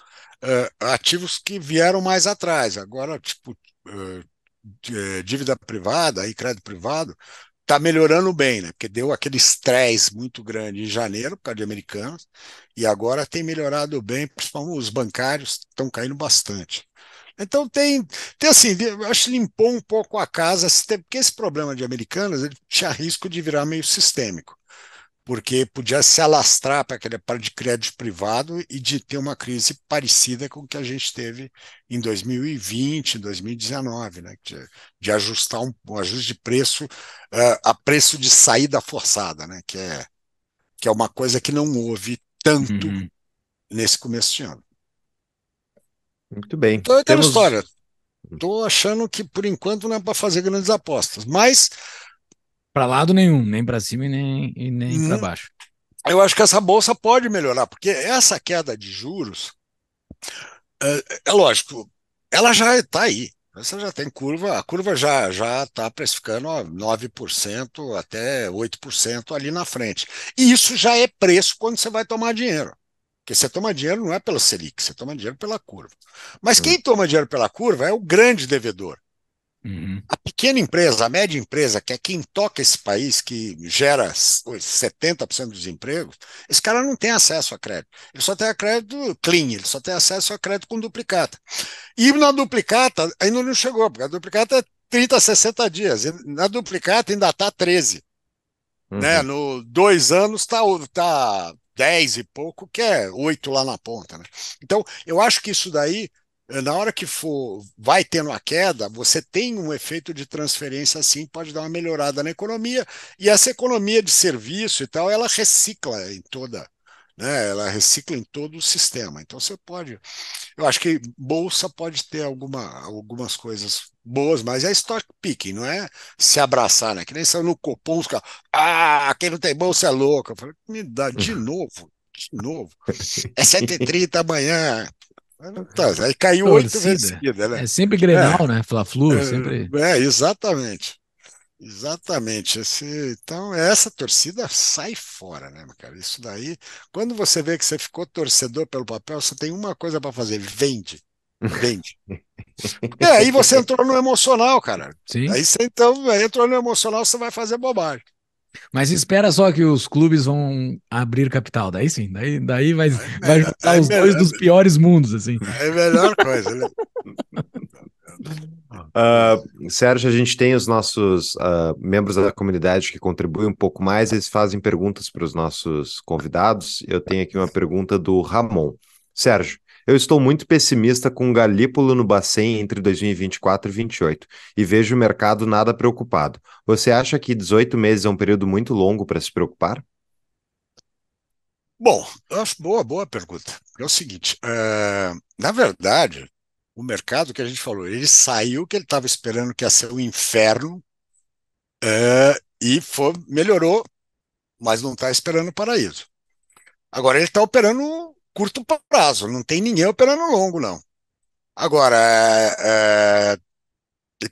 uh, ativos que vieram mais atrás. Agora, tipo, uh, dívida privada e crédito privado está melhorando bem, né? Porque deu aquele estresse muito grande em janeiro por causa de americanos, e agora tem melhorado bem, principalmente os bancários estão caindo bastante. Então tem, tem assim, acho que limpou um pouco a casa, porque esse problema de americanas ele tinha risco de virar meio sistêmico, porque podia se alastrar para aquele par de crédito privado e de ter uma crise parecida com o que a gente teve em 2020, 2019, né? de, de ajustar um, um, ajuste de preço uh, a preço de saída forçada, né? que, é, que é uma coisa que não houve tanto uhum. nesse começo de ano. Muito bem. Então é Temos... história. estou hum. achando que por enquanto não é para fazer grandes apostas, mas para lado nenhum, nem para cima e nem, e nem hum, para baixo. Eu acho que essa bolsa pode melhorar, porque essa queda de juros, é, é, é lógico, ela já está aí. você já tem curva, a curva já já está precificando ó, 9% até 8% ali na frente. E isso já é preço quando você vai tomar dinheiro. Porque você toma dinheiro não é pela Selic, você toma dinheiro pela curva. Mas quem toma dinheiro pela curva é o grande devedor. Uhum. A pequena empresa, a média empresa, que é quem toca esse país, que gera 70% dos empregos, esse cara não tem acesso a crédito. Ele só tem a crédito clean, ele só tem acesso a crédito com duplicata. E na duplicata ainda não chegou, porque a duplicata é 30, 60 dias. na duplicata ainda está 13. Né? Uhum. Né? No dois anos está tá, tá 10 e pouco, que é 8 lá na ponta. Né? Então, eu acho que isso daí, na hora que for, vai tendo a queda, você tem um efeito de transferência assim, pode dar uma melhorada na economia, e essa economia de serviço e tal, ela recicla em toda né? Ela recicla em todo o sistema. Então você pode. Eu acho que bolsa pode ter alguma, algumas coisas boas, mas é stock picking, não é se abraçar, né? Que nem saiu no cupom os caras, ah, quem não tem bolsa é louco. Eu falei, me dá de novo, de novo. É 7h30 amanhã. Tá, aí caiu oito né? vezes seguida, né? É sempre Grenal, é, né? Fla-Flu, é, é sempre. É, exatamente. Exatamente. Esse, então, essa torcida sai fora, né, cara? Isso daí, quando você vê que você ficou torcedor pelo papel, você tem uma coisa para fazer: vende. Vende. e é, aí você entrou no emocional, cara. Sim. Aí você então entrou no emocional, você vai fazer bobagem. Mas espera só que os clubes vão abrir capital, daí sim, daí, daí vai, é vai melhor, juntar é os melhor, dois dos piores mundos, assim. É a melhor coisa, né? Uh, Sérgio, a gente tem os nossos uh, membros da comunidade que contribuem um pouco mais, eles fazem perguntas para os nossos convidados. Eu tenho aqui uma pergunta do Ramon. Sérgio, eu estou muito pessimista com Galípolo no Bacen entre 2024 e 2028 e vejo o mercado nada preocupado. Você acha que 18 meses é um período muito longo para se preocupar? Bom, boa, boa pergunta. É o seguinte, é, na verdade, o mercado que a gente falou, ele saiu que ele estava esperando que ia ser um inferno uh, e foi, melhorou, mas não está esperando o paraíso. Agora ele está operando curto prazo, não tem ninguém operando longo, não. Agora, é,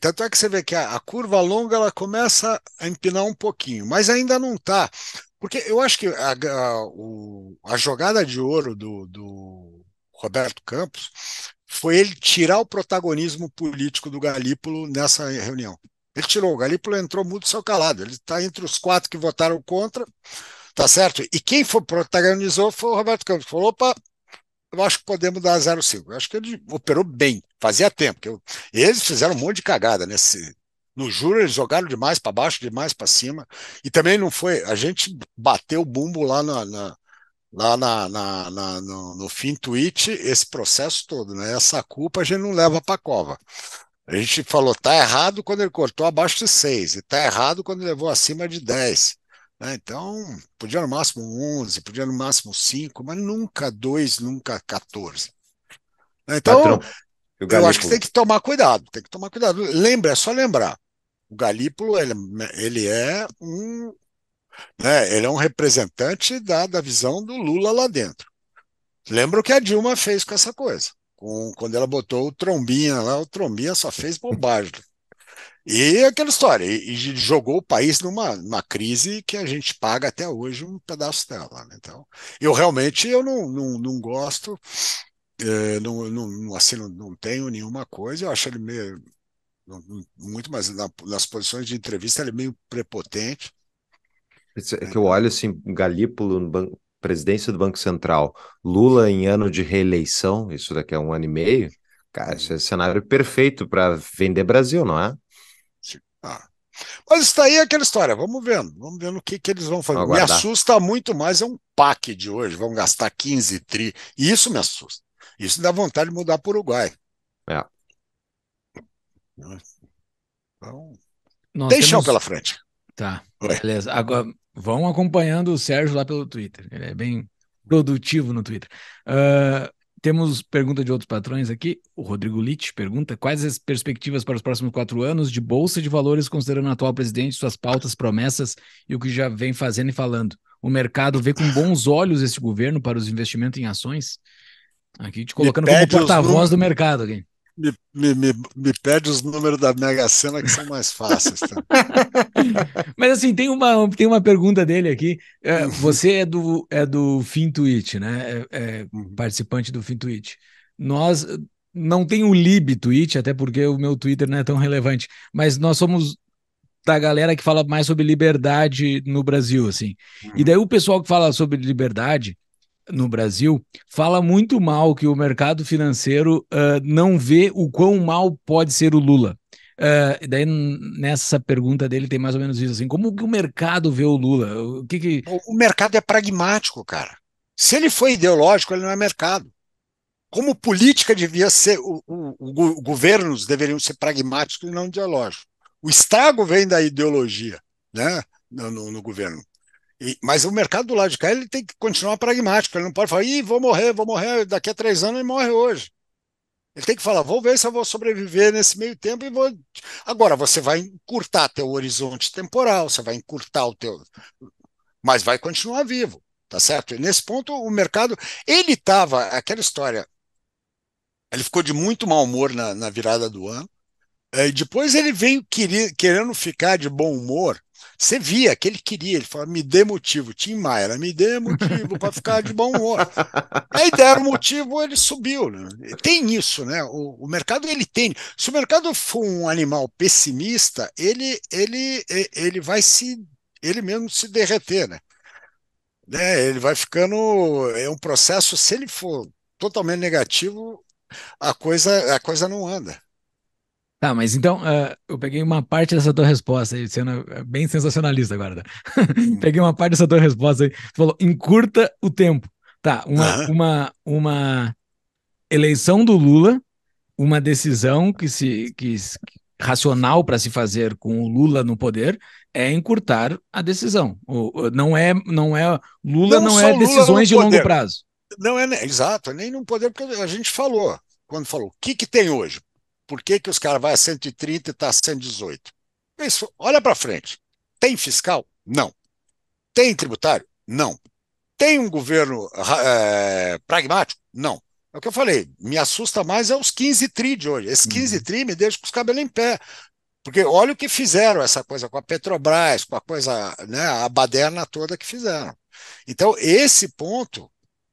tanto é que você vê que a, a, curva longa ela começa a empinar um pouquinho, mas ainda não está. Porque eu acho que a, a, o, a jogada de ouro do, do Roberto Campos foi ele tirar o protagonismo político do Galípolo nessa reunião. Ele tirou, o Galípolo entrou muito seu calado. Ele está entre os quatro que votaram contra, tá certo? E quem foi, protagonizou foi o Roberto Campos, falou: opa, eu acho que podemos dar 0,5. Eu acho que ele operou bem, fazia tempo. Eu, eles fizeram um monte de cagada nesse. No juro, eles jogaram demais para baixo, demais para cima. E também não foi. A gente bateu o bumbo lá na, na lá na, na, na no, no fim tweet esse processo todo, né? Essa culpa a gente não leva para a cova. A gente falou, tá errado quando ele cortou abaixo de 6, e tá errado quando levou acima de 10. Né? Então, podia no máximo 11, podia no máximo 5, mas nunca 2, nunca 14. Né? Então, Patrão, eu acho que tem que tomar cuidado, tem que tomar cuidado. Lembra, é só lembrar. O Galípolo, ele, ele é um né? Ele é um representante da, da visão do Lula lá dentro. Lembra o que a Dilma fez com essa coisa? Com, quando ela botou o Trombinha lá, o Trombinha só fez bobagem. E aquela história, e, e jogou o país numa, numa crise que a gente paga até hoje um pedaço dela. Né? Então, eu realmente eu não, não, não gosto, é, não, não, assim, não, não tenho nenhuma coisa, eu acho ele meio muito mais na, nas posições de entrevista ele é meio prepotente é, é que eu olho assim, Galípolo, presidência do Banco Central, Lula em ano de reeleição, isso daqui a um ano e meio, cara, esse é o uhum. cenário perfeito para vender Brasil, não é? Sim. Ah. Mas está aí é aquela história, vamos vendo, vamos vendo o que, que eles vão fazer. Me assusta muito mais, é um PAC de hoje, vão gastar 15 tri, e isso me assusta. Isso dá vontade de mudar para o Uruguai. É. Então, Nós tem temos... pela frente. Tá, Oi. beleza. Agora, Vão acompanhando o Sérgio lá pelo Twitter. Ele é bem produtivo no Twitter. Uh, temos pergunta de outros patrões aqui. O Rodrigo Litt pergunta: quais as perspectivas para os próximos quatro anos de Bolsa de Valores, considerando o atual presidente, suas pautas, promessas e o que já vem fazendo e falando? O mercado vê com bons olhos esse governo para os investimentos em ações? Aqui te colocando como porta-voz do mercado. Aqui me, me, me, me, pede os números da Mega Sena que são mais fáceis. Tá? Mas assim, tem uma, tem uma pergunta dele aqui. É, uhum. você é do, é do Fintuit, né? É, é uhum. Participante do Fintuit. Nós não tem o lib tweet, até porque o meu Twitter não é tão relevante, mas nós somos da galera que fala mais sobre liberdade no Brasil, assim. Uhum. E daí o pessoal que fala sobre liberdade no Brasil fala muito mal que o mercado financeiro uh, não vê o quão mal pode ser o Lula. Uh, daí nessa pergunta dele tem mais ou menos isso assim, como que o mercado vê o Lula? O, que que... o mercado é pragmático, cara. Se ele foi ideológico, ele não é mercado. Como política devia ser, o, o, o governos deveriam ser pragmáticos e não ideológicos. O estrago vem da ideologia, né, no, no, no governo. E, mas o mercado do lado de cá ele tem que continuar pragmático. Ele não pode falar, Ih, vou morrer, vou morrer, daqui a três anos e morre hoje. Ele tem que falar, vou ver se eu vou sobreviver nesse meio tempo e vou. Agora, você vai encurtar teu horizonte temporal, você vai encurtar o teu. Mas vai continuar vivo, tá certo? E nesse ponto, o mercado. Ele estava, aquela história. Ele ficou de muito mau humor na, na virada do ano. Eh, e depois ele veio querer, querendo ficar de bom humor você via que ele queria, ele falava, me dê motivo, Tim Maia, me dê motivo para ficar de bom humor. Aí deram motivo, ele subiu. Né? Tem isso, né? O, o, mercado ele tem. Se o mercado for um animal pessimista, ele, ele, ele vai se ele mesmo se derreter, né? É, ele vai ficando. É um processo, se ele for totalmente negativo, a coisa, a coisa não anda. Tá, mas então uh, eu peguei uma parte dessa tua resposta aí, sendo ah, bem sensacionalista agora. Tá? Uhum. peguei uma parte dessa tua resposta aí. Tu falou, encurta o tempo. Tá, uma, uhum. uma, uma eleição do Lula, uma decisão que se que, racional para se fazer com o Lula no poder é encurtar a decisão. O, não é não é Lula não, não é decisões de longo prazo. Não é, né, exato, é nem no poder porque a gente falou, quando falou, o que que tem hoje? Por que, que os caras vão a 130 e está a 118? Isso, olha para frente. Tem fiscal? Não. Tem tributário? Não. Tem um governo é, pragmático? Não. É o que eu falei, me assusta mais é os 15 tri de hoje. Esses 15 uhum. tri me deixam com os cabelos em pé. Porque olha o que fizeram essa coisa com a Petrobras, com a coisa, né, a baderna toda que fizeram. Então, esse ponto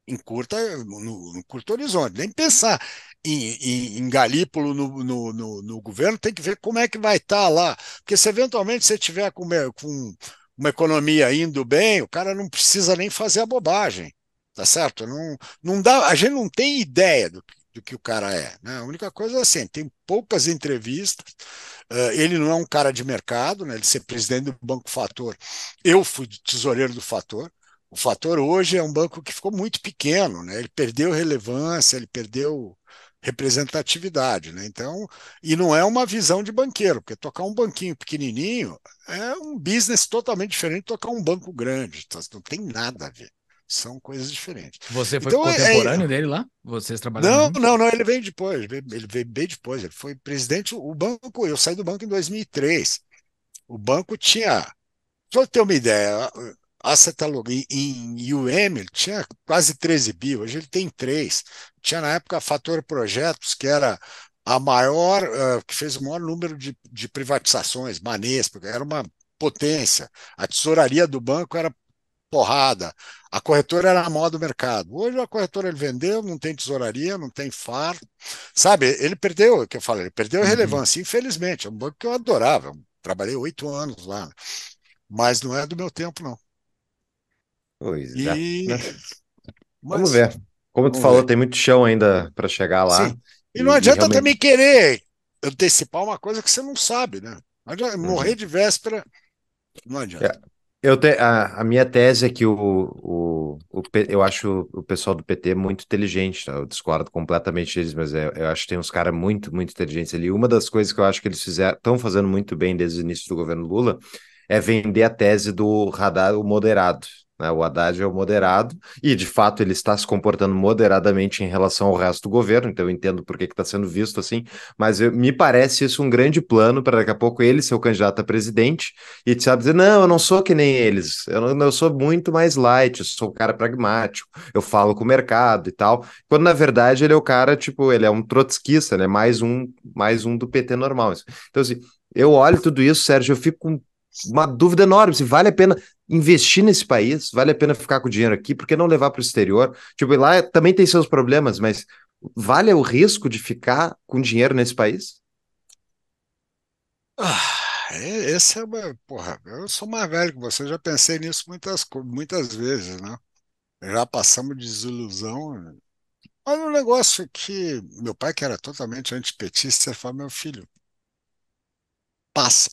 em curta, no, no curto horizonte. Nem pensar em, em, em Galípolo no, no, no, no, governo, tem que ver como é que vai estar tá lá. Porque se eventualmente você tiver com, com uma economia indo bem, o cara não precisa nem fazer a bobagem, tá certo? Não, não dá, a gente não tem ideia do, do que o cara é. Né? A única coisa é assim, tem poucas entrevistas, uh, ele não é um cara de mercado, né? ele ser presidente do Banco Fator, eu fui tesoureiro do Fator, o fator hoje é um banco que ficou muito pequeno, né? ele perdeu relevância, ele perdeu representatividade, né? Então, e não é uma visão de banqueiro, porque tocar um banquinho pequenininho é um business totalmente diferente de tocar um banco grande, tá? não tem nada a ver. São coisas diferentes. Você foi então, é, é contemporâneo é, dele lá? Vocês trabalharam? Não, não, não, ele veio depois, ele veio, ele veio bem depois, ele foi presidente, o banco, eu saí do banco em 2003. O banco tinha, só ter uma ideia, logo em UM ele tinha quase 13 bi, hoje ele tem 3. Tinha na época a Fator Projetos, que era a maior, uh, que fez o maior número de, de privatizações, Manespa, era uma potência. A tesouraria do banco era porrada. A corretora era a maior do mercado. Hoje a corretora ele vendeu, não tem tesouraria, não tem FAR. Sabe, ele perdeu, o que eu falo, ele perdeu a uhum. relevância, uhum. infelizmente. É um banco que eu adorava, eu trabalhei oito anos lá, mas não é do meu tempo, não. Pois é. Mas... Vamos ver. Como tu falou, ver. tem muito chão ainda para chegar lá. Sim. E não e, adianta realmente... também querer antecipar uma coisa que você não sabe, né? Uhum. Morrer uhum. de véspera não adianta. É, eu te, a, a, minha tese é que o, o, o, eu acho o pessoal do PT muito inteligente, tá? eu discordo completamente deles, mas eu, é, eu acho que tem uns caras muito, muito inteligentes ali. Uma das coisas que eu acho que eles estão fazendo muito bem desde o início do governo Lula é vender a tese do radar moderado, né? O Haddad é o moderado, e de fato ele está se comportando moderadamente em relação ao resto do governo, então eu entendo por que está sendo visto assim, mas eu, me parece isso um grande plano para daqui a pouco ele ser o candidato a presidente e te sabe dizer: não, eu não sou que nem eles, eu, não, eu sou muito mais light, eu sou um cara pragmático, eu falo com o mercado e tal, quando na verdade ele é o cara, tipo, ele é um trotskista, né? mais, um, mais um do PT normal. Assim. Então, assim, eu olho tudo isso, Sérgio, eu fico com uma dúvida enorme se vale a pena investir nesse país, vale a pena ficar com o dinheiro aqui, porque não levar para o exterior? Tipo, lá também tem seus problemas, mas vale o risco de ficar com dinheiro nesse país? Ah, essa é uma. Porra, eu sou mais velho que você, já pensei nisso muitas, muitas vezes, né? Já passamos de desilusão. Mas um negócio que meu pai, que era totalmente antipetista, falou: meu filho, passa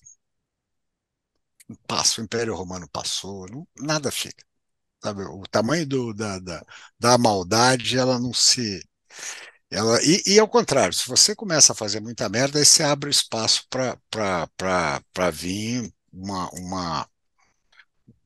passa, o Império Romano passou, não, nada fica. Sabe, o tamanho do, da, da, da maldade, ela não se. Ela, e, e, ao contrário, se você começa a fazer muita merda, aí você abre espaço para vir uma, uma,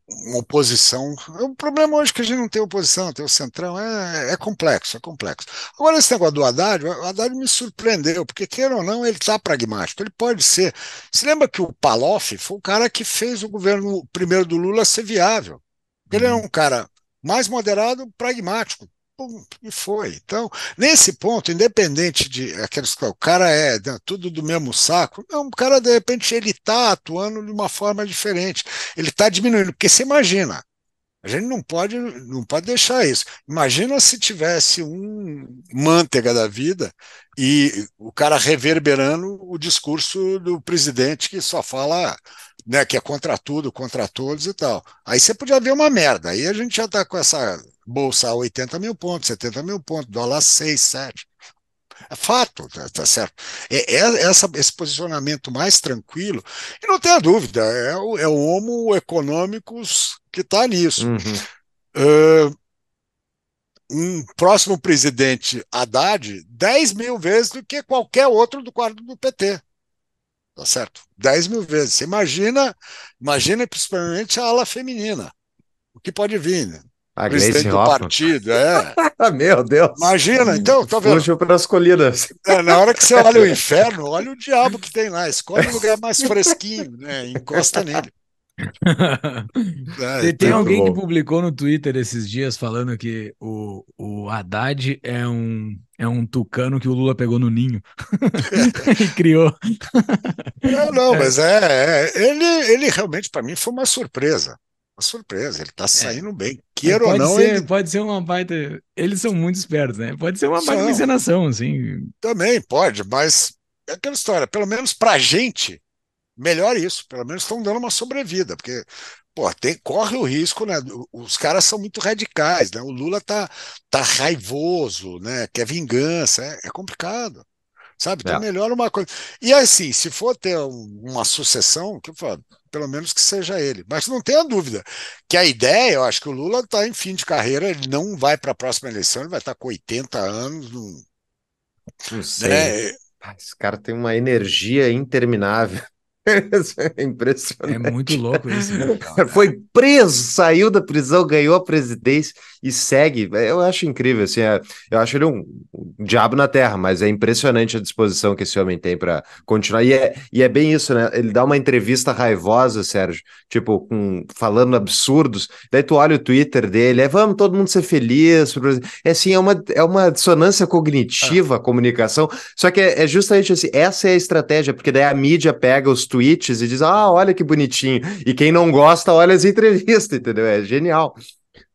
uma oposição. O problema hoje é que a gente não tem oposição, tem o Centrão, é, é complexo, é complexo. Agora, esse negócio do Haddad, o Haddad me surpreendeu, porque, queira ou não, ele está pragmático, ele pode ser. Se lembra que o Paloff foi o cara que fez o governo primeiro do Lula ser viável. Ele é uhum. um cara mais moderado, pragmático pum, e foi. Então, nesse ponto, independente de aqueles que o cara é né, tudo do mesmo saco, não, o cara, de repente, ele está atuando de uma forma diferente. Ele está diminuindo, porque você imagina, a gente não pode, não pode deixar isso. Imagina se tivesse um manteiga da vida e o cara reverberando o discurso do presidente que só fala né, que é contra tudo, contra todos e tal. Aí você podia ver uma merda. Aí a gente já está com essa bolsa a 80 mil pontos, 70 mil pontos, dólar 6, 7. É fato, tá, tá certo? É, é essa, esse posicionamento mais tranquilo, e não tenha dúvida, é o, é o homo econômicos que está nisso. Uhum. Uh, um próximo presidente Haddad 10 mil vezes do que qualquer outro do quadro do PT tá certo? 10 mil vezes. Você imagina, imagina principalmente a ala feminina, o que pode vir, né? A presidente Gleice do Hoffman. partido, é. Meu Deus. Imagina, então, tá vendo? Fugiu pelas colinas. É, na hora que você olha o inferno, olha o diabo que tem lá. Escolhe um lugar mais fresquinho, né? Encosta nele. Ah, é tem alguém bom. que publicou no Twitter esses dias falando que o, o Haddad é um, é um tucano que o Lula pegou no ninho e criou. Não, não, é. mas é, é ele, ele realmente para mim foi uma surpresa. Uma surpresa, ele está é. saindo é. bem. Queira ou não. Ser, ele... Pode ser uma baita. Eles são muito espertos, né? Pode ser uma baita encenação, assim. Também pode, mas é aquela história, pelo menos pra gente melhor isso, pelo menos estão dando uma sobrevida, porque pô, tem, corre o risco, né? Os caras são muito radicais, né? O Lula tá, tá raivoso, né? Quer vingança, é, é complicado. Sabe? Então é. melhor uma coisa. E assim, se for ter uma sucessão, que falo, pelo menos que seja ele. Mas não tenha dúvida que a ideia, eu acho que o Lula está em fim de carreira, ele não vai para a próxima eleição, ele vai estar tá com 80 anos. Não, não né, sei. Né? Esse cara tem uma energia interminável. é impressionante. É muito louco isso. Cara. Né? Foi preso, saiu da prisão, ganhou a presidência e segue. Eu acho incrível, assim, é, eu acho ele um, um, diabo na terra, mas é impressionante a disposição que esse homem tem para continuar. E é, e é bem isso, né? Ele dá uma entrevista raivosa, Sérgio, tipo, com, falando absurdos. Daí tu olha o Twitter dele, é vamos todo mundo ser feliz. É assim, é uma, é uma dissonância cognitiva ah. a comunicação. Só que é, é justamente assim, essa é a estratégia, porque daí a mídia pega os tweets tweets e diz: ah, olha que bonitinho. E quem não gosta, olha as entrevistas, entendeu? É genial.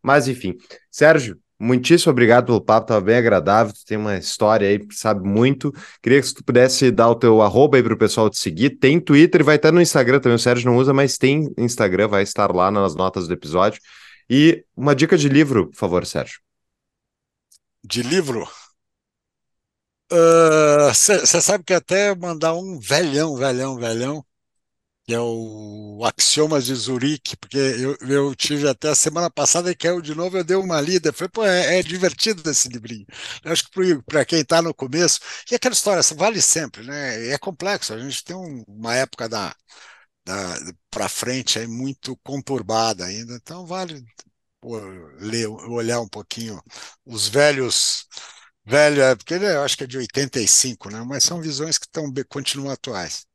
Mas, enfim, Sérgio, muitíssimo obrigado pelo papo, estava bem agradável. Tu tem uma história aí, sabe muito. Queria que tu pudesse dar o teu arroba aí para o pessoal te seguir. Tem Twitter, e vai estar no Instagram também. O Sérgio não usa, mas tem Instagram, vai estar lá nas notas do episódio. E uma dica de livro, por favor, Sérgio. De livro? Você ah, uh, sabe que até mandar um velhão, velhão, velhão, que é o Axiomas de Zurique, porque eu, eu tive até a semana passada e caiu de novo, eu dei uma lida, foi pô, é, é divertido esse livrinho. Eu acho que para quem está no começo, e aquela história, vale sempre, né? É complexo, a gente tem um, uma época da, da para frente aí muito conturbada ainda, então vale pô, ler, olhar um pouquinho os velhos velho, é, porque ele, é, eu acho que é de 85, né? Mas são visões que estão continuam atuais.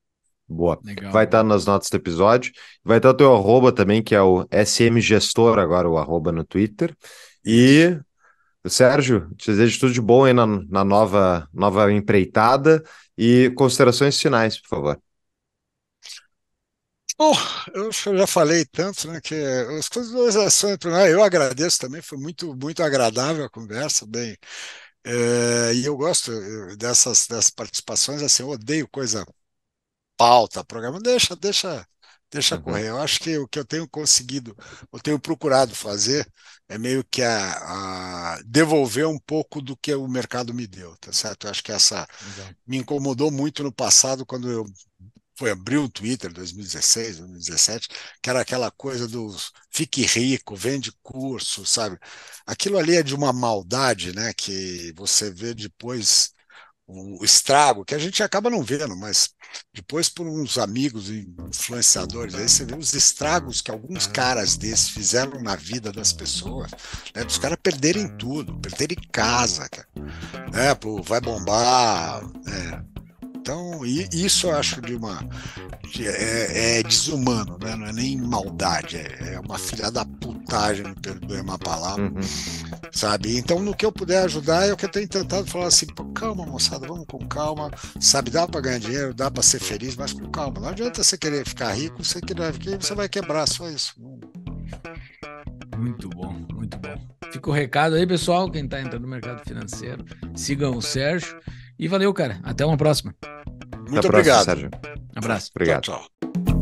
Boa. Legal. Vai estar tá nas notas do episódio. Vai estar tá o teu arroba também, que é o SM Gestor, agora o arroba no Twitter. E, Sérgio, te desejo tudo de bom aí na, na nova, nova empreitada. E considerações finais, por favor. Bom, eu já falei tanto, né, que as coisas né, eu agradeço também, foi muito, muito agradável a conversa, bem, é, e eu gosto eh, dessas, dessas participações, assim, eu odeio coisa pauta, programa, deixa, deixa, deixa uhum. correr. Eu acho que o que eu tenho conseguido, eu tenho procurado fazer é meio que a, a devolver um pouco do que o mercado me deu, tá certo? Eu acho que essa Exato. me incomodou muito no passado quando eu foi abrir o Twitter 2016, 2017, que era aquela coisa dos fique rico, vende curso, sabe? Aquilo ali é de uma maldade, né, que você vê depois o estrago, que a gente acaba não vendo, mas depois por uns amigos e influenciadores, aí você vê os estragos que alguns ah. caras desses fizeram na vida das pessoas, né? Dos caras perderem tudo, perderem casa, cara, né? Pô, vai bombar, né? Então, isso eu acho de uma. É, é desumano, né? não é nem maldade, é, é uma filha da putagem, não perdoe uma palavra, uhum. sabe? Então, no que eu puder ajudar, é o que eu tenho tentado falar assim: calma, moçada, vamos com calma, sabe? Dá para ganhar dinheiro, dá para ser feliz, mas com calma. Não adianta você querer ficar rico, você, querer, você vai quebrar, só isso. Muito bom, muito bom. Fica o recado aí, pessoal, quem está entrando no mercado financeiro. Sigam o Sérgio. E valeu, cara. Até uma próxima. Muito Até obrigado. Próxima, Sérgio. Abraço. Obrigado. tchau. tchau.